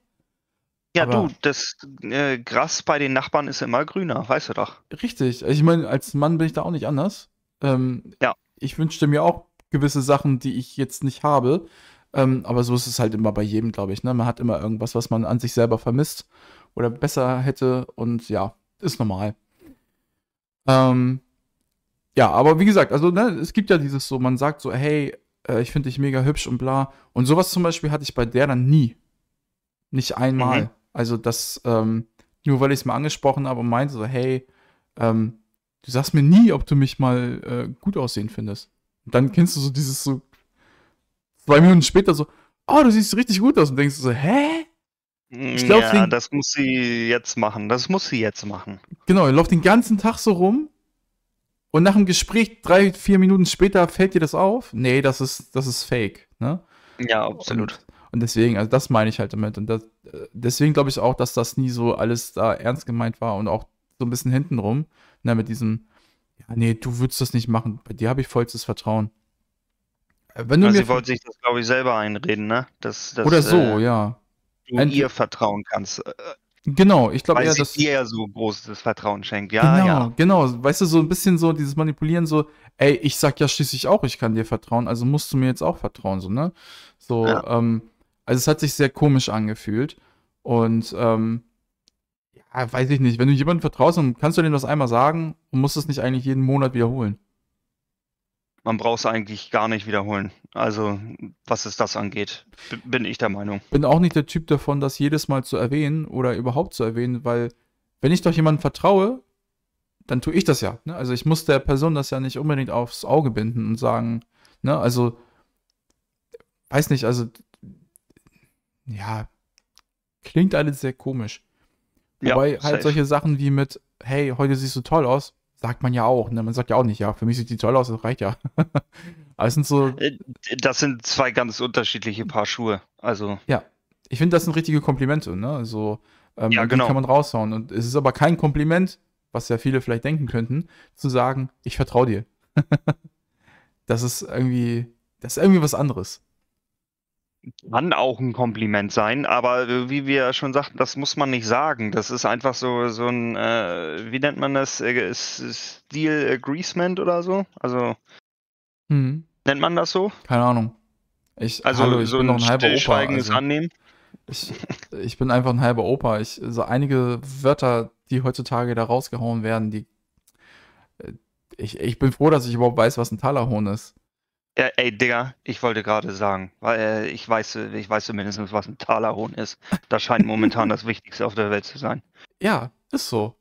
Ja, Aber du, das äh, Gras bei den Nachbarn ist immer grüner, weißt du doch. Richtig. Ich meine, als Mann bin ich da auch nicht anders. Ähm, ja. Ich wünschte mir auch gewisse Sachen, die ich jetzt nicht habe. Ähm, aber so ist es halt immer bei jedem, glaube ich. Ne? Man hat immer irgendwas, was man an sich selber vermisst oder besser hätte. Und ja, ist normal. Ähm, ja, aber wie gesagt, also ne, es gibt ja dieses so, man sagt so, hey, äh, ich finde dich mega hübsch und bla. Und sowas zum Beispiel hatte ich bei der dann nie. Nicht einmal. Mhm. Also das, ähm, nur weil ich es mal angesprochen habe und meinte so, hey, ähm, du sagst mir nie, ob du mich mal äh, gut aussehen findest. Und dann kennst du so dieses so zwei Minuten später so, oh, du siehst richtig gut aus und denkst so, hä? Ich glaub, ja, den, das muss sie jetzt machen. Das muss sie jetzt machen. Genau, er läuft den ganzen Tag so rum und nach dem Gespräch drei, vier Minuten später fällt dir das auf. Nee, das ist, das ist fake. Ne? Ja, absolut. Und, und deswegen, also das meine ich halt damit. Und das, äh, deswegen glaube ich auch, dass das nie so alles da ernst gemeint war und auch so ein bisschen hintenrum. Na, mit diesem, ja, nee, du würdest das nicht machen. Bei dir habe ich vollstes Vertrauen. Äh, wenn du also mir sie wollte sich das, glaube ich, selber einreden, ne? Dass, dass, Oder so, äh, ja. Du Ein, ihr vertrauen kannst. Äh, genau, ich glaube eher, dass. dir ja so großes Vertrauen schenkt, ja, genau, ja. Genau, weißt du, so ein bisschen so dieses Manipulieren, so, ey, ich sag ja schließlich auch, ich kann dir vertrauen, also musst du mir jetzt auch vertrauen, so, ne? So, ja. ähm, also es hat sich sehr komisch angefühlt und, ähm, ja, ah, weiß ich nicht. Wenn du jemandem vertraust, dann kannst du dem das einmal sagen und musst es nicht eigentlich jeden Monat wiederholen. Man braucht es eigentlich gar nicht wiederholen. Also, was es das angeht, bin ich der Meinung. Bin auch nicht der Typ davon, das jedes Mal zu erwähnen oder überhaupt zu erwähnen, weil wenn ich doch jemandem vertraue, dann tue ich das ja. Ne? Also ich muss der Person das ja nicht unbedingt aufs Auge binden und sagen, ne, also, weiß nicht, also, ja, klingt alles sehr komisch. Ja, Wobei halt solche Sachen wie mit, hey, heute siehst du toll aus, sagt man ja auch. Ne? Man sagt ja auch nicht, ja, für mich sieht die toll aus, das reicht ja. also sind so äh, das sind zwei ganz unterschiedliche Paar Schuhe. Also. Ja, ich finde, das sind richtige Komplimente. Ne? Also, ähm, ja, genau. die kann man raushauen. Und es ist aber kein Kompliment, was ja viele vielleicht denken könnten, zu sagen, ich vertraue dir. das ist irgendwie, das ist irgendwie was anderes kann auch ein Kompliment sein, aber äh, wie wir schon sagten, das muss man nicht sagen. Das ist einfach so, so ein, äh, wie nennt man das? Äh, Steel Agreement oder so? Also, hm. nennt man das so? Keine Ahnung. Ich, also, hallo, ich so bin ein noch ein halber Opa. Also, Annehmen. Ich, ich bin einfach ein halber Opa. Ich, so einige Wörter, die heutzutage da rausgehauen werden, die. Äh, ich, ich bin froh, dass ich überhaupt weiß, was ein Talerhorn ist. Ja, äh, ey, Digga, ich wollte gerade sagen, weil äh, ich weiß, äh, ich weiß zumindest, was ein Talerhuhn ist. Das scheint momentan das Wichtigste auf der Welt zu sein. Ja, ist so.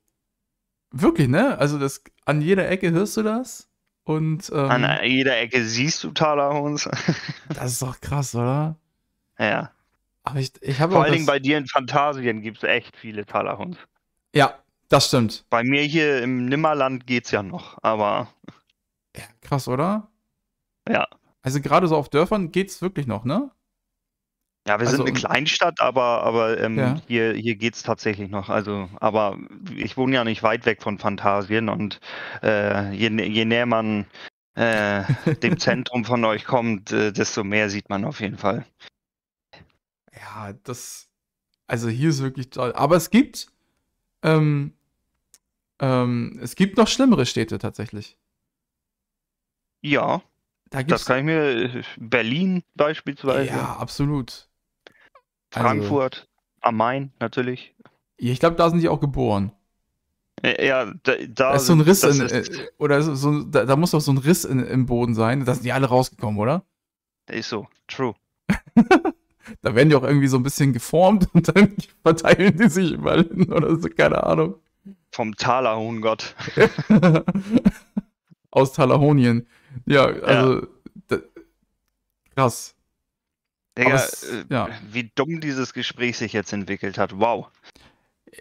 Wirklich, ne? Also das an jeder Ecke hörst du das und ähm, an jeder Ecke siehst du Talerhuhns. das ist doch krass, oder? Ja. Aber ich, ich habe vor allen Dingen bei dir in Phantasien gibt es echt viele Talerhuhns. Ja, das stimmt. Bei mir hier im Nimmerland geht's ja noch, aber ja, krass, oder? Ja. Also gerade so auf Dörfern geht es wirklich noch, ne? Ja, wir also, sind eine Kleinstadt, aber, aber ähm, ja. hier, hier geht es tatsächlich noch. Also, aber ich wohne ja nicht weit weg von Phantasien und äh, je, je näher man äh, dem Zentrum von euch kommt, äh, desto mehr sieht man auf jeden Fall. Ja, das. Also hier ist wirklich toll. Aber es gibt. Ähm, ähm, es gibt noch schlimmere Städte tatsächlich. Ja, da das kann ich mir. Berlin beispielsweise. Ja, absolut. Frankfurt, also, am Main natürlich. Ich glaube, da sind die auch geboren. Ja, da, da ist so ein Riss in, ist, äh, oder so, da, da, muss doch so ein Riss in, im Boden sein. Da sind die alle rausgekommen, oder? Ist so, true. da werden die auch irgendwie so ein bisschen geformt und dann verteilen die sich überall hin oder so, keine Ahnung. Vom Talahongott. Aus Talahonien. Ja, also ja. krass. Digga, es, ja. Äh, wie dumm dieses Gespräch sich jetzt entwickelt hat. Wow.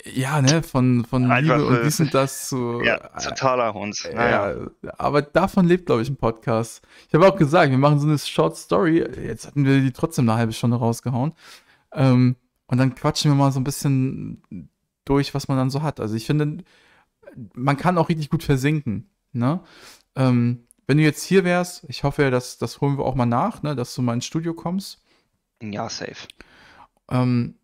Ja, ne, von, von Einfach, Liebe und dies und das zu. Ja, äh, totaler Hund. Äh, naja. Ja, aber davon lebt, glaube ich, ein Podcast. Ich habe auch gesagt, wir machen so eine Short Story. Jetzt hatten wir die trotzdem eine halbe Stunde rausgehauen. Ähm, und dann quatschen wir mal so ein bisschen durch, was man dann so hat. Also ich finde, man kann auch richtig gut versinken. Ne? Ähm, wenn du jetzt hier wärst, ich hoffe, dass das holen wir auch mal nach, ne, dass du mal ins Studio kommst. Ja, safe. Ähm,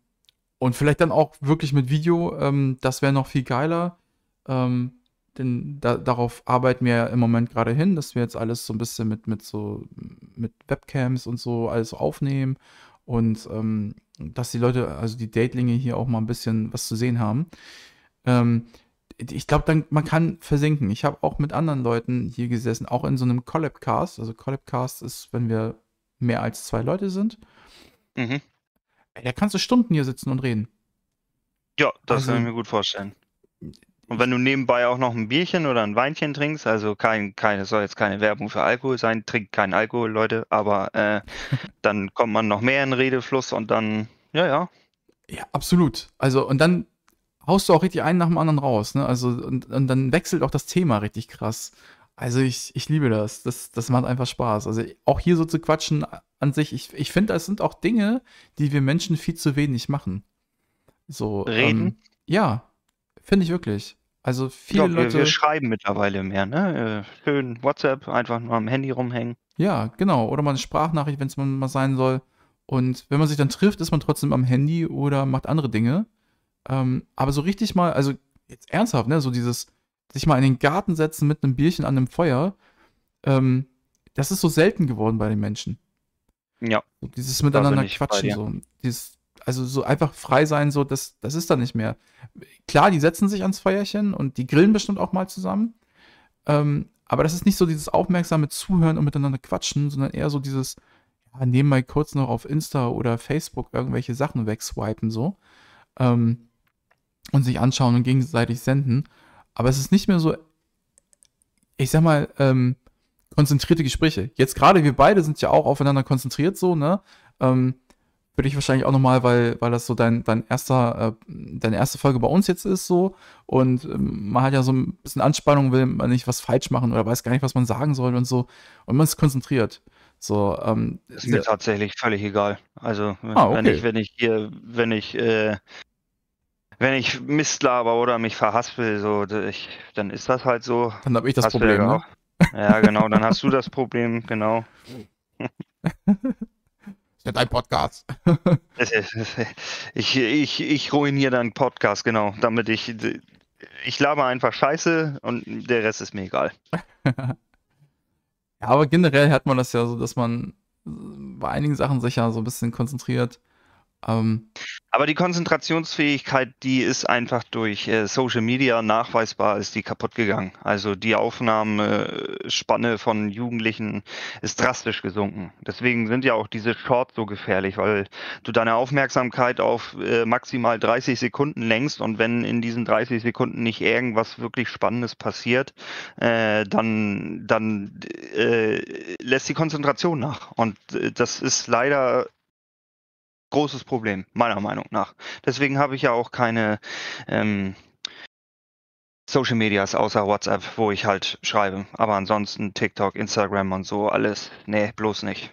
und vielleicht dann auch wirklich mit Video, ähm, das wäre noch viel geiler. Ähm, denn da, darauf arbeiten wir im Moment gerade hin, dass wir jetzt alles so ein bisschen mit, mit so mit Webcams und so alles aufnehmen und ähm, dass die Leute, also die Datelinge hier auch mal ein bisschen was zu sehen haben. Ähm, ich glaube, dann man kann versinken. Ich habe auch mit anderen Leuten hier gesessen, auch in so einem Collab-Cast. Also Collab-Cast ist, wenn wir mehr als zwei Leute sind. Mhm. Da kannst du Stunden hier sitzen und reden. Ja, das also, kann ich mir gut vorstellen. Und wenn du nebenbei auch noch ein Bierchen oder ein Weinchen trinkst, also kein, kein, soll jetzt keine Werbung für Alkohol sein, trinkt keinen Alkohol, Leute, aber äh, dann kommt man noch mehr in Redefluss und dann, ja, ja. Ja, absolut. Also, und dann haust du auch richtig einen nach dem anderen raus. Ne? Also, und, und dann wechselt auch das Thema richtig krass. Also ich, ich liebe das. das. Das macht einfach Spaß. Also auch hier so zu quatschen an sich, ich, ich finde, das sind auch Dinge, die wir Menschen viel zu wenig machen. So, Reden? Ähm, ja, finde ich wirklich. Also viele glaub, Leute. Wir, wir schreiben mittlerweile mehr, ne? Äh, schön WhatsApp, einfach nur am Handy rumhängen. Ja, genau. Oder mal eine Sprachnachricht, wenn es mal sein soll. Und wenn man sich dann trifft, ist man trotzdem am Handy oder macht andere Dinge. Ähm, aber so richtig mal, also jetzt ernsthaft, ne, so dieses sich mal in den Garten setzen mit einem Bierchen an einem Feuer, ähm, das ist so selten geworden bei den Menschen. Ja. So dieses miteinander also quatschen, so. Dieses, also so einfach frei sein, so, das, das ist da nicht mehr. Klar, die setzen sich ans Feuerchen und die grillen bestimmt auch mal zusammen. Ähm, aber das ist nicht so dieses aufmerksame Zuhören und miteinander quatschen, sondern eher so dieses, ja, mal kurz noch auf Insta oder Facebook irgendwelche Sachen wegswipen, so. Ähm, und sich anschauen und gegenseitig senden. Aber es ist nicht mehr so, ich sag mal, ähm, konzentrierte Gespräche. Jetzt gerade wir beide sind ja auch aufeinander konzentriert, so, ne? Ähm, für dich wahrscheinlich auch nochmal, weil, weil das so dein, dein erster, äh, deine erste Folge bei uns jetzt ist, so. Und ähm, man hat ja so ein bisschen Anspannung, will man nicht was falsch machen oder weiß gar nicht, was man sagen soll und so. Und man ist konzentriert. So, ähm, ist mir tatsächlich völlig egal. Also ah, okay. wenn ich, wenn ich hier, wenn ich äh, wenn ich Mist laber oder mich verhaspel, so, ich, dann ist das halt so. Dann habe ich das Haspel Problem. Ne? Ja, genau, dann hast du das Problem, genau. ist ja dein Podcast. ich, ich, ich ruiniere deinen Podcast, genau, damit ich. Ich laber einfach Scheiße und der Rest ist mir egal. ja, aber generell hat man das ja so, dass man bei einigen Sachen sich ja so ein bisschen konzentriert ähm, Aber die Konzentrationsfähigkeit, die ist einfach durch äh, Social Media nachweisbar, ist die kaputt gegangen. Also die Aufnahmespanne von Jugendlichen ist drastisch gesunken. Deswegen sind ja auch diese Shorts so gefährlich, weil du deine Aufmerksamkeit auf äh, maximal 30 Sekunden lenkst und wenn in diesen 30 Sekunden nicht irgendwas wirklich Spannendes passiert, äh, dann, dann äh, lässt die Konzentration nach. Und äh, das ist leider großes Problem, meiner Meinung nach. Deswegen habe ich ja auch keine ähm, Social Medias außer WhatsApp, wo ich halt schreibe. Aber ansonsten TikTok, Instagram und so alles. Nee, bloß nicht.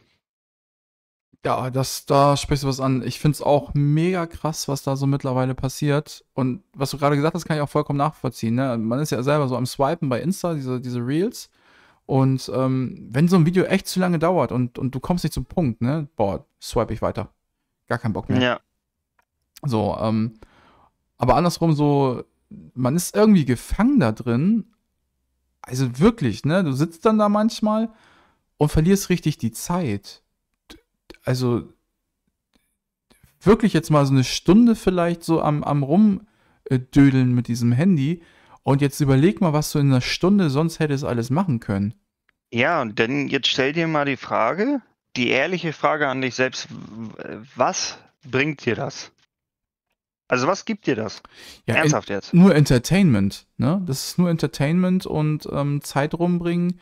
Ja, das, da sprichst du was an. Ich finde es auch mega krass, was da so mittlerweile passiert. Und was du gerade gesagt hast, kann ich auch vollkommen nachvollziehen. Ne? Man ist ja selber so am Swipen bei Insta, diese, diese Reels. Und ähm, wenn so ein Video echt zu lange dauert und, und du kommst nicht zum Punkt, ne, boah, swipe ich weiter. Gar keinen Bock mehr. Ja. So, ähm, aber andersrum so, man ist irgendwie gefangen da drin. Also wirklich, ne? Du sitzt dann da manchmal und verlierst richtig die Zeit. Also wirklich jetzt mal so eine Stunde vielleicht so am, am Rumdödeln äh, mit diesem Handy. Und jetzt überleg mal, was du in einer Stunde sonst hättest alles machen können. Ja, und dann jetzt stell dir mal die Frage, die ehrliche Frage an dich selbst, was bringt dir das? Also was gibt dir das? Ja, Ernsthaft jetzt. Nur Entertainment, ne? Das ist nur Entertainment und ähm, Zeit rumbringen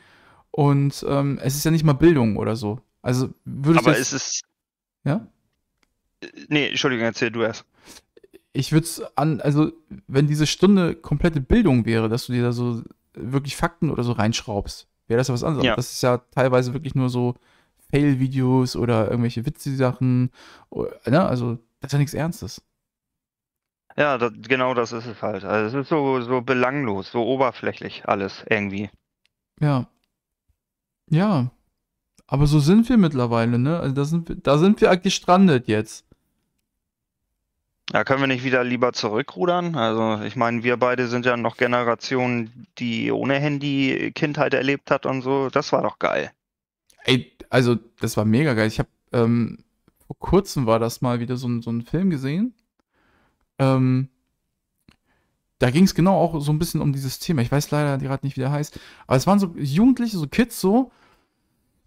und ähm, es ist ja nicht mal Bildung oder so. Also würde ich. Aber jetzt, ist es. Ja? Nee, Entschuldigung, erzähl du erst. Ich würde es an, also wenn diese Stunde komplette Bildung wäre, dass du dir da so wirklich Fakten oder so reinschraubst, wäre das ja was anderes. Ja. Das ist ja teilweise wirklich nur so Fail-Videos oder irgendwelche witzige Sachen. Ne? Also, das ist ja nichts Ernstes. Ja, das, genau das ist es halt. Also es ist so, so belanglos, so oberflächlich alles irgendwie. Ja. Ja. Aber so sind wir mittlerweile, ne? Also da sind wir, da sind wir gestrandet jetzt. Ja, können wir nicht wieder lieber zurückrudern? Also ich meine, wir beide sind ja noch Generationen, die ohne Handy Kindheit erlebt hat und so. Das war doch geil. Ey, also das war mega geil. Ich habe ähm, vor kurzem war das mal wieder so ein, so ein Film gesehen. Ähm, da ging es genau auch so ein bisschen um dieses Thema. Ich weiß leider gerade nicht, wie der heißt. Aber es waren so Jugendliche, so Kids so.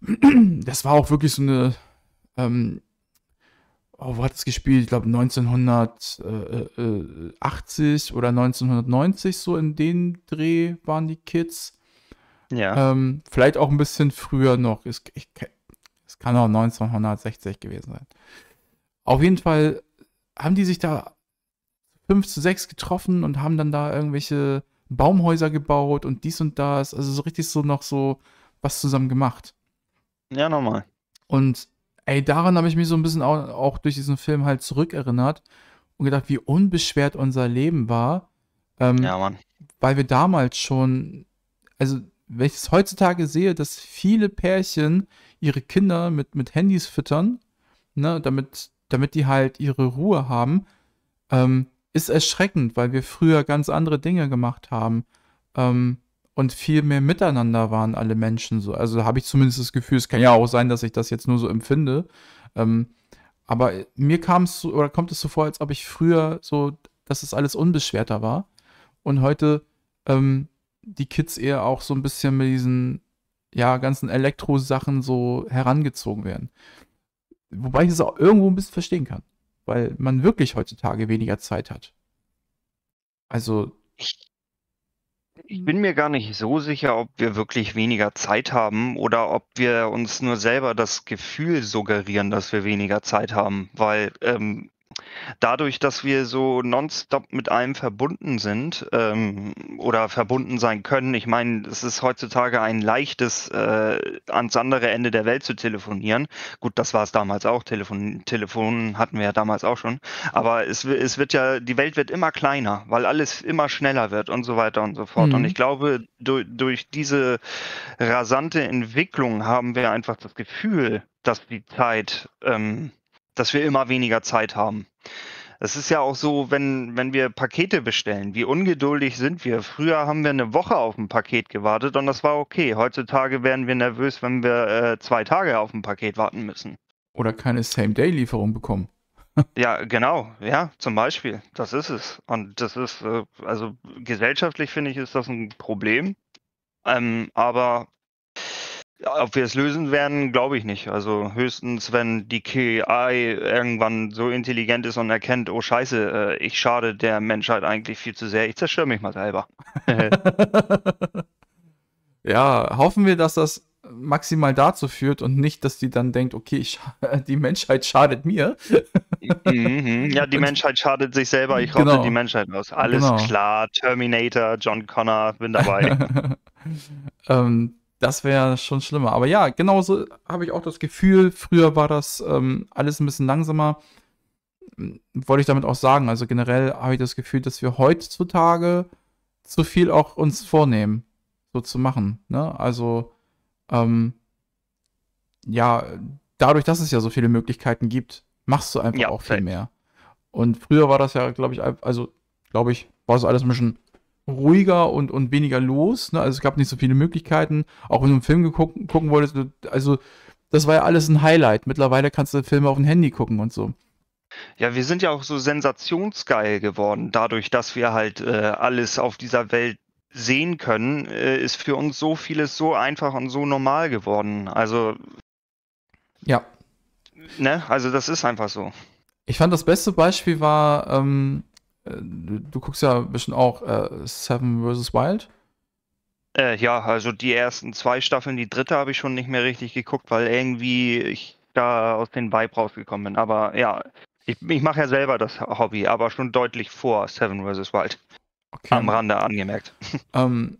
Das war auch wirklich so eine. Ähm, oh, wo hat es gespielt? Ich glaube 1980 oder 1990 so in den Dreh waren die Kids. Ja. Ähm, vielleicht auch ein bisschen früher noch. Es, ich, es kann auch 1960 gewesen sein. Auf jeden Fall haben die sich da 5 zu 6 getroffen und haben dann da irgendwelche Baumhäuser gebaut und dies und das. Also so richtig so noch so was zusammen gemacht. Ja, nochmal. Und ey, daran habe ich mich so ein bisschen auch, auch, durch diesen Film halt zurückerinnert und gedacht, wie unbeschwert unser Leben war. Ähm, ja, Mann. Weil wir damals schon, also wenn ich es heutzutage sehe, dass viele Pärchen ihre Kinder mit, mit Handys füttern, ne, damit, damit die halt ihre Ruhe haben, ähm, ist erschreckend, weil wir früher ganz andere Dinge gemacht haben ähm, und viel mehr miteinander waren alle Menschen so. Also habe ich zumindest das Gefühl, es kann ja auch sein, dass ich das jetzt nur so empfinde. Ähm, aber mir kam es so, oder kommt es so vor, als ob ich früher so, dass es alles unbeschwerter war. Und heute ähm, die Kids eher auch so ein bisschen mit diesen ja, ganzen Elektrosachen so herangezogen werden. Wobei ich es auch irgendwo ein bisschen verstehen kann, weil man wirklich heutzutage weniger Zeit hat. Also. Ich, ich bin mir gar nicht so sicher, ob wir wirklich weniger Zeit haben oder ob wir uns nur selber das Gefühl suggerieren, dass wir weniger Zeit haben, weil ähm, dadurch, dass wir so nonstop mit einem verbunden sind ähm, oder verbunden sein können, ich meine, es ist heutzutage ein leichtes, äh, ans andere Ende der Welt zu telefonieren. Gut, das war es damals auch. Telefon, Telefon hatten wir ja damals auch schon. Aber es, es wird ja, die Welt wird immer kleiner, weil alles immer schneller wird und so weiter und so fort. Mhm. Und ich glaube, durch, durch diese rasante Entwicklung haben wir einfach das Gefühl, dass die Zeit ähm, dass wir immer weniger Zeit haben. Es ist ja auch so, wenn, wenn wir Pakete bestellen, wie ungeduldig sind wir? Früher haben wir eine Woche auf ein Paket gewartet und das war okay. Heutzutage werden wir nervös, wenn wir äh, zwei Tage auf ein Paket warten müssen. Oder keine Same-Day-Lieferung bekommen. ja, genau. Ja, zum Beispiel. Das ist es. Und das ist, äh, also gesellschaftlich finde ich, ist das ein Problem. Ähm, aber ob wir es lösen werden, glaube ich nicht. Also höchstens, wenn die KI irgendwann so intelligent ist und erkennt, oh Scheiße, äh, ich schade der Menschheit eigentlich viel zu sehr. Ich zerstöre mich mal selber. ja, hoffen wir, dass das maximal dazu führt und nicht, dass die dann denkt, okay, ich, die Menschheit schadet mir. Mhm, ja, die Menschheit schadet sich selber, ich rotte genau. die Menschheit aus. Alles genau. klar, Terminator, John Connor, bin dabei. ähm, das wäre schon schlimmer. Aber ja, genauso habe ich auch das Gefühl, früher war das ähm, alles ein bisschen langsamer. Hm, wollte ich damit auch sagen. Also generell habe ich das Gefühl, dass wir heutzutage zu viel auch uns vornehmen, so zu machen. Ne? Also, ähm, ja, dadurch, dass es ja so viele Möglichkeiten gibt, machst du einfach ja, auch viel mehr. Und früher war das ja, glaube ich, also, glaube ich, war es alles ein bisschen ruhiger und, und weniger los. Ne? Also es gab nicht so viele Möglichkeiten. Auch wenn du einen Film gucken, gucken wolltest, also das war ja alles ein Highlight. Mittlerweile kannst du Filme auf dem Handy gucken und so. Ja, wir sind ja auch so sensationsgeil geworden. Dadurch, dass wir halt äh, alles auf dieser Welt sehen können, äh, ist für uns so vieles so einfach und so normal geworden. Also. Ja. Ne? Also, das ist einfach so. Ich fand, das beste Beispiel war ähm, äh, du, du guckst ja ein bisschen auch äh, Seven vs. Wild. Äh, ja, also die ersten zwei Staffeln, die dritte habe ich schon nicht mehr richtig geguckt, weil irgendwie ich da aus den Vibe rausgekommen bin. Aber ja, ich, ich mache ja selber das Hobby, aber schon deutlich vor Seven vs. Wild. Okay. Am Rande angemerkt. Ähm,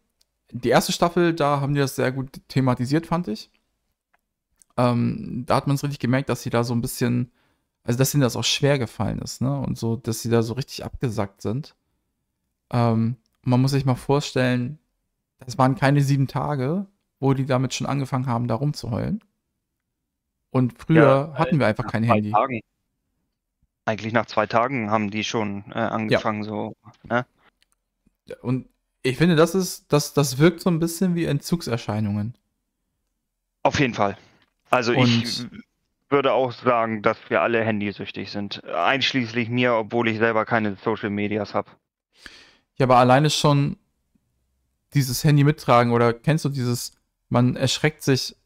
die erste Staffel, da haben die das sehr gut thematisiert, fand ich. Ähm, da hat man es richtig gemerkt, dass sie da so ein bisschen also dass ihnen das auch schwer gefallen ist, ne? Und so, dass sie da so richtig abgesackt sind. Ähm, man muss sich mal vorstellen, das waren keine sieben Tage, wo die damit schon angefangen haben, da rumzuheulen. Und früher ja, äh, hatten wir einfach kein Handy. Tagen. Eigentlich nach zwei Tagen haben die schon äh, angefangen, ja. so. Ne? Und ich finde, das ist, das, das wirkt so ein bisschen wie Entzugserscheinungen. Auf jeden Fall. Also und ich würde auch sagen, dass wir alle handysüchtig sind. Einschließlich mir, obwohl ich selber keine Social Medias habe. Ja, aber alleine schon dieses Handy mittragen oder kennst du dieses, man erschreckt sich,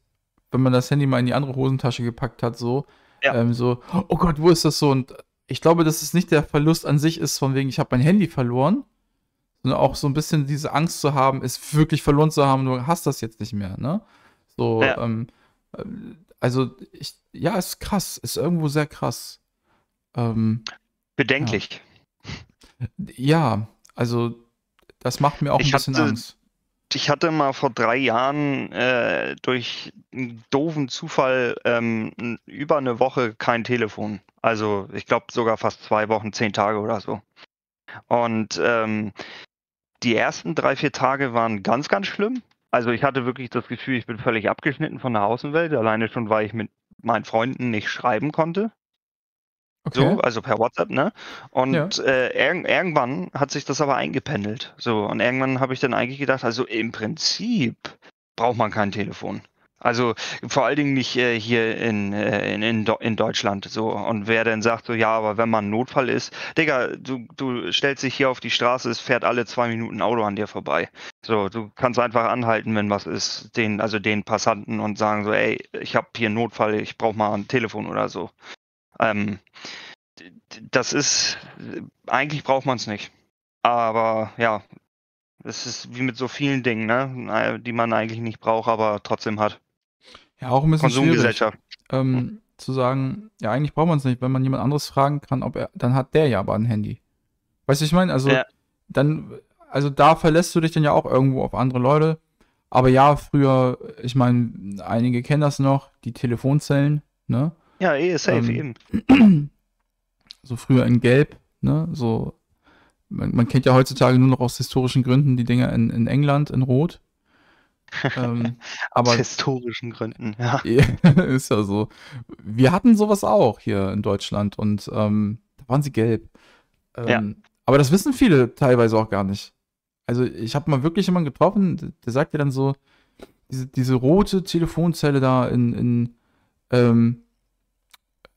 wenn man das Handy mal in die andere Hosentasche gepackt hat, so, ja. ähm, so, oh Gott, wo ist das so? Und ich glaube, dass es nicht der Verlust an sich ist, von wegen, ich habe mein Handy verloren, sondern auch so ein bisschen diese Angst zu haben, es wirklich verloren zu haben, du hast das jetzt nicht mehr, ne? So, ja. ähm, also ich ja, ist krass, ist irgendwo sehr krass. Ähm, Bedenklich. Ja. ja. also das macht mir auch ich ein bisschen hatte, Angst. Ich hatte mal vor drei Jahren äh, durch einen doofen Zufall ähm, über eine Woche kein Telefon. Also ich glaube sogar fast zwei Wochen, zehn Tage oder so. Und ähm, die ersten drei, vier Tage waren ganz, ganz schlimm. Also ich hatte wirklich das Gefühl, ich bin völlig abgeschnitten von der Außenwelt. Alleine schon, weil ich mit meinen Freunden nicht schreiben konnte. Okay. So, also per WhatsApp, ne? Und ja. äh, irg irgendwann hat sich das aber eingependelt. So, und irgendwann habe ich dann eigentlich gedacht, also im Prinzip braucht man kein Telefon. Also vor allen Dingen nicht äh, hier in, äh, in, in, in, Deutschland. So. Und wer denn sagt, so ja, aber wenn man Notfall ist, Digga, du, du stellst dich hier auf die Straße, es fährt alle zwei Minuten ein Auto an dir vorbei. So, du kannst einfach anhalten, wenn was ist, den, also den Passanten und sagen so, ey, ich habe hier einen Notfall, ich brauche mal ein Telefon oder so. Ähm, das ist, eigentlich braucht man es nicht. Aber ja, es ist wie mit so vielen Dingen, ne? die man eigentlich nicht braucht, aber trotzdem hat. Ja, auch ein bisschen Konsumgesellschaft. Ähm, hm. Zu sagen, ja, eigentlich braucht man es nicht, wenn man jemand anderes fragen kann, ob er, dann hat der ja aber ein Handy. Weißt du, ich meine, also ja. dann, also da verlässt du dich dann ja auch irgendwo auf andere Leute. Aber ja, früher, ich meine, einige kennen das noch, die Telefonzellen, ne? Ja, eh, safe, ähm, eben. So früher in Gelb, ne? So, man, man, kennt ja heutzutage nur noch aus historischen Gründen die Dinger in, in England in Rot, ähm, aber, Aus historischen Gründen, ja. ist ja so. Wir hatten sowas auch hier in Deutschland und ähm, da waren sie gelb. Ähm, ja. Aber das wissen viele teilweise auch gar nicht. Also ich habe mal wirklich jemanden getroffen, der sagt dir dann so, diese, diese rote Telefonzelle da in, in, ähm,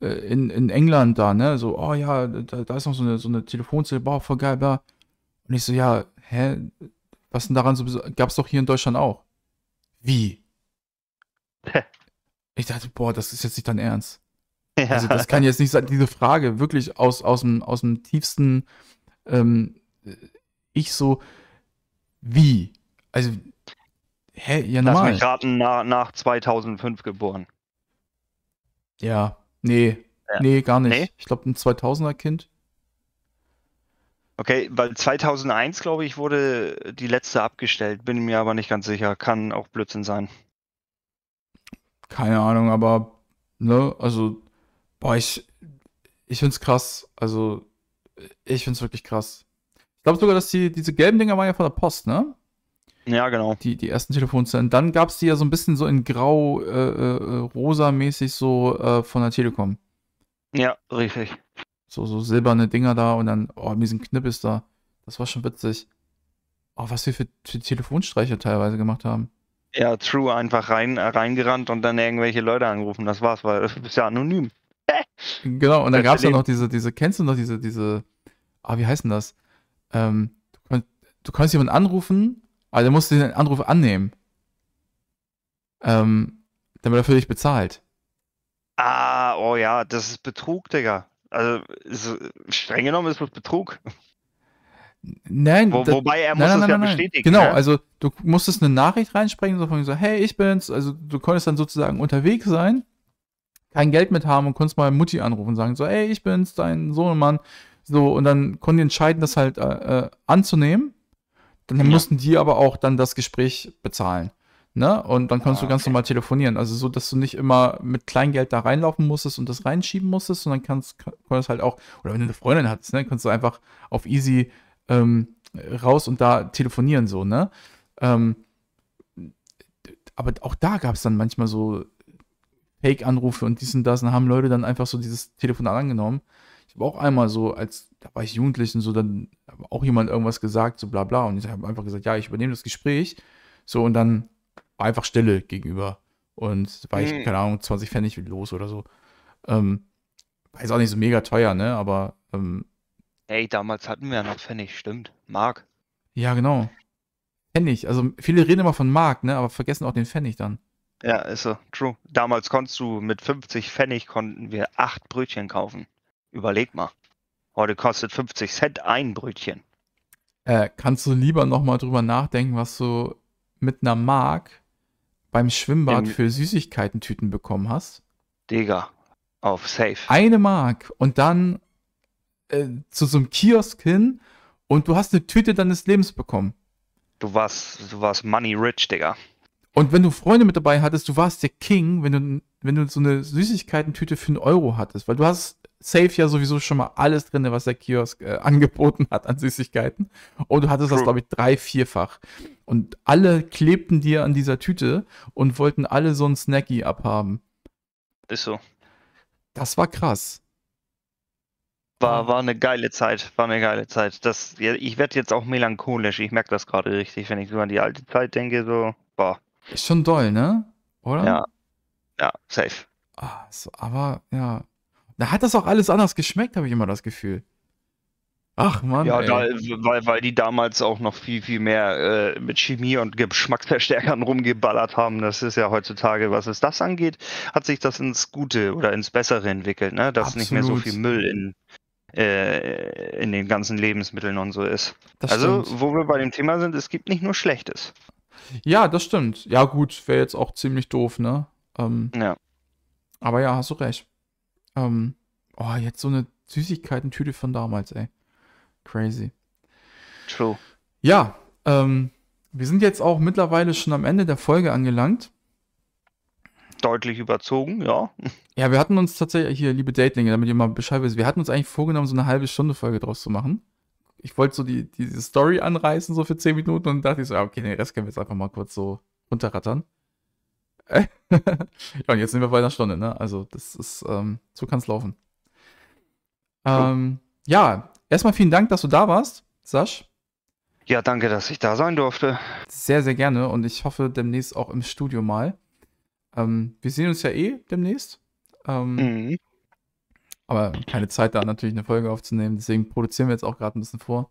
äh, in, in England da, ne? So, oh ja, da, da ist noch so eine, so eine Telefonzelle, boah, voll geil, bla. Und ich so, ja, hä? Was denn daran so, es doch hier in Deutschland auch. Wie? Ich dachte, boah, das ist jetzt nicht dein Ernst. Ja. Also das kann jetzt nicht sein, diese Frage wirklich aus, aus, dem, aus dem tiefsten ähm, äh, Ich so, wie? Also, hä, ja normal. Lass mich raten, na, nach 2005 geboren. Ja, nee, ja. nee, gar nicht. Nee? Ich glaube, ein 2000er Kind. Okay, weil 2001, glaube ich, wurde die letzte abgestellt. Bin mir aber nicht ganz sicher. Kann auch Blödsinn sein. Keine Ahnung, aber, ne, also, boah, ich, ich find's krass. Also, ich find's wirklich krass. Ich glaube sogar, dass die, diese gelben Dinger waren ja von der Post, ne? Ja, genau. Die, die ersten Telefonzellen. Dann gab's die ja so ein bisschen so in grau, äh, äh, äh rosa mäßig so äh, von der Telekom. Ja, richtig. So, so silberne Dinger da und dann, oh, miesen Knippis da. Das war schon witzig. Oh, was wir für, für Telefonstreiche teilweise gemacht haben. Ja, True einfach rein, äh, reingerannt und dann irgendwelche Leute angerufen. Das war's, weil du bist ja anonym. genau, und da gab es ja noch diese, diese, kennst du noch diese, diese, ah, wie heißen das? Ähm, du, du konntest jemanden anrufen, aber der musste den Anruf annehmen. Ähm, damit er für dich bezahlt. Ah, oh ja, das ist Betrug, Digga. Also ist, streng genommen ist das Betrug. Nein, Wo, wobei er muss nein, es nein, ja bestätigen. Genau, ja? Ne? also du musstest eine Nachricht reinsprechen, so von so, hey, ich bin's. Also du konntest dann sozusagen unterwegs sein, kein Geld mit haben und konntest mal Mutti anrufen und sagen so, hey, ich bin's, dein Sohnemann. So, und dann konnten die entscheiden, das halt äh, äh, anzunehmen. Dann ja. mussten die aber auch dann das Gespräch bezahlen. Ne? Und dann kannst ah, du ganz okay. normal telefonieren. Also so, dass du nicht immer mit Kleingeld da reinlaufen musstest und das reinschieben musstest, sondern kannst, kannst halt auch, oder wenn du eine Freundin hattest, ne, kannst du einfach auf easy ähm, raus und da telefonieren so, ne? Ähm, aber auch da gab es dann manchmal so Fake-Anrufe und dies und das und haben Leute dann einfach so dieses Telefonat angenommen. Ich habe auch einmal so, als da war ich Jugendlich und so dann auch jemand irgendwas gesagt, so bla bla. Und ich habe einfach gesagt, ja, ich übernehme das Gespräch. So, und dann einfach Stille gegenüber. Und war ich, mhm. keine Ahnung, 20 Pfennig los oder so. Ähm, war jetzt auch nicht so mega teuer, ne? Aber. Ähm, Ey, damals hatten wir ja noch Pfennig, stimmt. Mark. Ja, genau. Pfennig. Also viele reden immer von Mark, ne? Aber vergessen auch den Pfennig dann. Ja, ist so. True. Damals konntest du mit 50 Pfennig konnten wir acht Brötchen kaufen. Überleg mal. Heute kostet 50 Cent ein Brötchen. Äh, kannst du lieber nochmal drüber nachdenken, was du mit einer Mark beim Schwimmbad für Süßigkeiten-Tüten bekommen hast? Digga, auf safe. Eine Mark und dann äh, zu so einem Kiosk hin und du hast eine Tüte deines Lebens bekommen. Du warst, du warst money rich, Digga. Und wenn du Freunde mit dabei hattest, du warst der King, wenn du, wenn du so eine Süßigkeiten-Tüte für einen Euro hattest, weil du hast safe ja sowieso schon mal alles drin, was der Kiosk äh, angeboten hat an Süßigkeiten. Und du hattest True. das, glaube ich, drei, vierfach. Und alle klebten dir an dieser Tüte und wollten alle so ein Snacky abhaben. Ist so. Das war krass. War, war eine geile Zeit, war eine geile Zeit. Das, ich werde jetzt auch melancholisch, ich merke das gerade richtig, wenn ich so an die alte Zeit denke, so, boah. Ist schon doll, ne? Oder? Ja. Ja, safe. Ah, so, aber ja, da hat das auch alles anders geschmeckt, habe ich immer das Gefühl. Ach man. Ja, da, weil, weil die damals auch noch viel, viel mehr äh, mit Chemie und Geschmacksverstärkern rumgeballert haben. Das ist ja heutzutage, was es das angeht, hat sich das ins Gute oder ins Bessere entwickelt, ne? Dass Absolut. nicht mehr so viel Müll in, äh, in den ganzen Lebensmitteln und so ist. Das also, stimmt. wo wir bei dem Thema sind, es gibt nicht nur Schlechtes. Ja, das stimmt. Ja, gut, wäre jetzt auch ziemlich doof, ne? Ähm, ja. Aber ja, hast du recht. Ähm, oh, jetzt so eine Süßigkeiten-Tüte von damals, ey. Crazy. True. Ja, ähm, wir sind jetzt auch mittlerweile schon am Ende der Folge angelangt. Deutlich überzogen, ja. Ja, wir hatten uns tatsächlich hier, liebe Datelinge, damit ihr mal Bescheid wisst, wir hatten uns eigentlich vorgenommen, so eine halbe Stunde Folge draus zu machen. Ich wollte so die, diese Story anreißen, so für 10 Minuten, und dachte ich so, okay, den Rest können wir jetzt einfach mal kurz so runterrattern. ja, und jetzt sind wir bei einer Stunde, ne? Also, das ist, ähm, so kann es laufen. Ähm, ja, erstmal vielen Dank, dass du da warst, Sasch. Ja, danke, dass ich da sein durfte. Sehr, sehr gerne und ich hoffe demnächst auch im Studio mal. Ähm, wir sehen uns ja eh demnächst. Ähm, mhm. Aber keine Zeit da natürlich eine Folge aufzunehmen, deswegen produzieren wir jetzt auch gerade ein bisschen vor.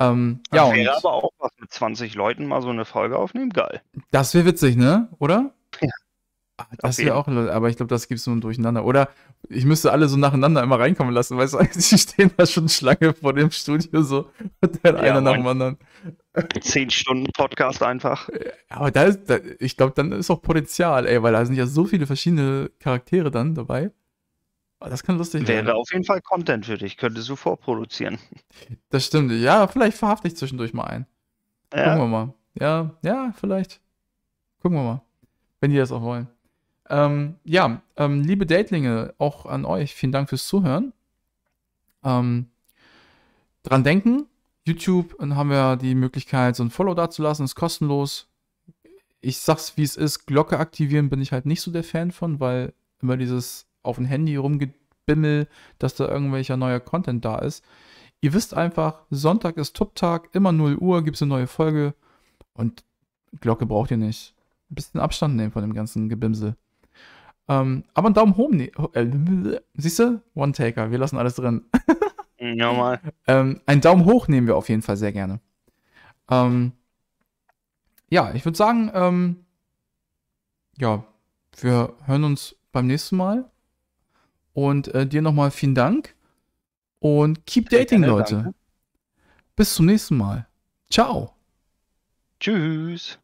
Ähm, ja, wäre und aber auch was mit 20 Leuten mal so eine Folge aufnehmen, geil. Das wäre witzig, ne? Oder? Ja. Ah, das wäre auch, aber ich glaube, das gibt es nur durcheinander. Oder ich müsste alle so nacheinander immer reinkommen lassen, weil sie stehen da schon Schlange vor dem Studio so und dann ja, einer nach dem anderen. Zehn Stunden Podcast einfach. Aber da ist, da, ich glaube, dann ist auch Potenzial, ey, weil da sind ja so viele verschiedene Charaktere dann dabei. Oh, das kann lustig Wäre werden. Wäre auf jeden Fall Content für dich, könnte so vorproduzieren. Das stimmt. Ja, vielleicht verhafte ich zwischendurch mal einen. Ja. Gucken wir mal. Ja, ja, vielleicht. Gucken wir mal. Wenn die das auch wollen. Ähm, ja, ähm, liebe Datelinge, auch an euch, vielen Dank fürs Zuhören. Ähm, dran denken, YouTube dann haben wir die Möglichkeit, so ein Follow dazulassen, ist kostenlos. Ich sag's, wie es ist, Glocke aktivieren bin ich halt nicht so der Fan von, weil immer dieses auf dem Handy rumgebimmel, dass da irgendwelcher neuer Content da ist. Ihr wisst einfach, Sonntag ist Top-Tag, immer 0 Uhr gibt es eine neue Folge und Glocke braucht ihr nicht. Ein bisschen Abstand nehmen von dem ganzen Gebimsel. Ähm, aber einen Daumen hoch nehmen. Äh, siehst du? One-Taker, wir lassen alles drin. Nochmal. Mhm, ähm, einen Daumen hoch nehmen wir auf jeden Fall sehr gerne. Ähm, ja, ich würde sagen, ähm, ja, wir hören uns beim nächsten Mal. Und äh, dir nochmal vielen Dank. Und keep dating, Leute. Danke. Bis zum nächsten Mal. Ciao. Tschüss.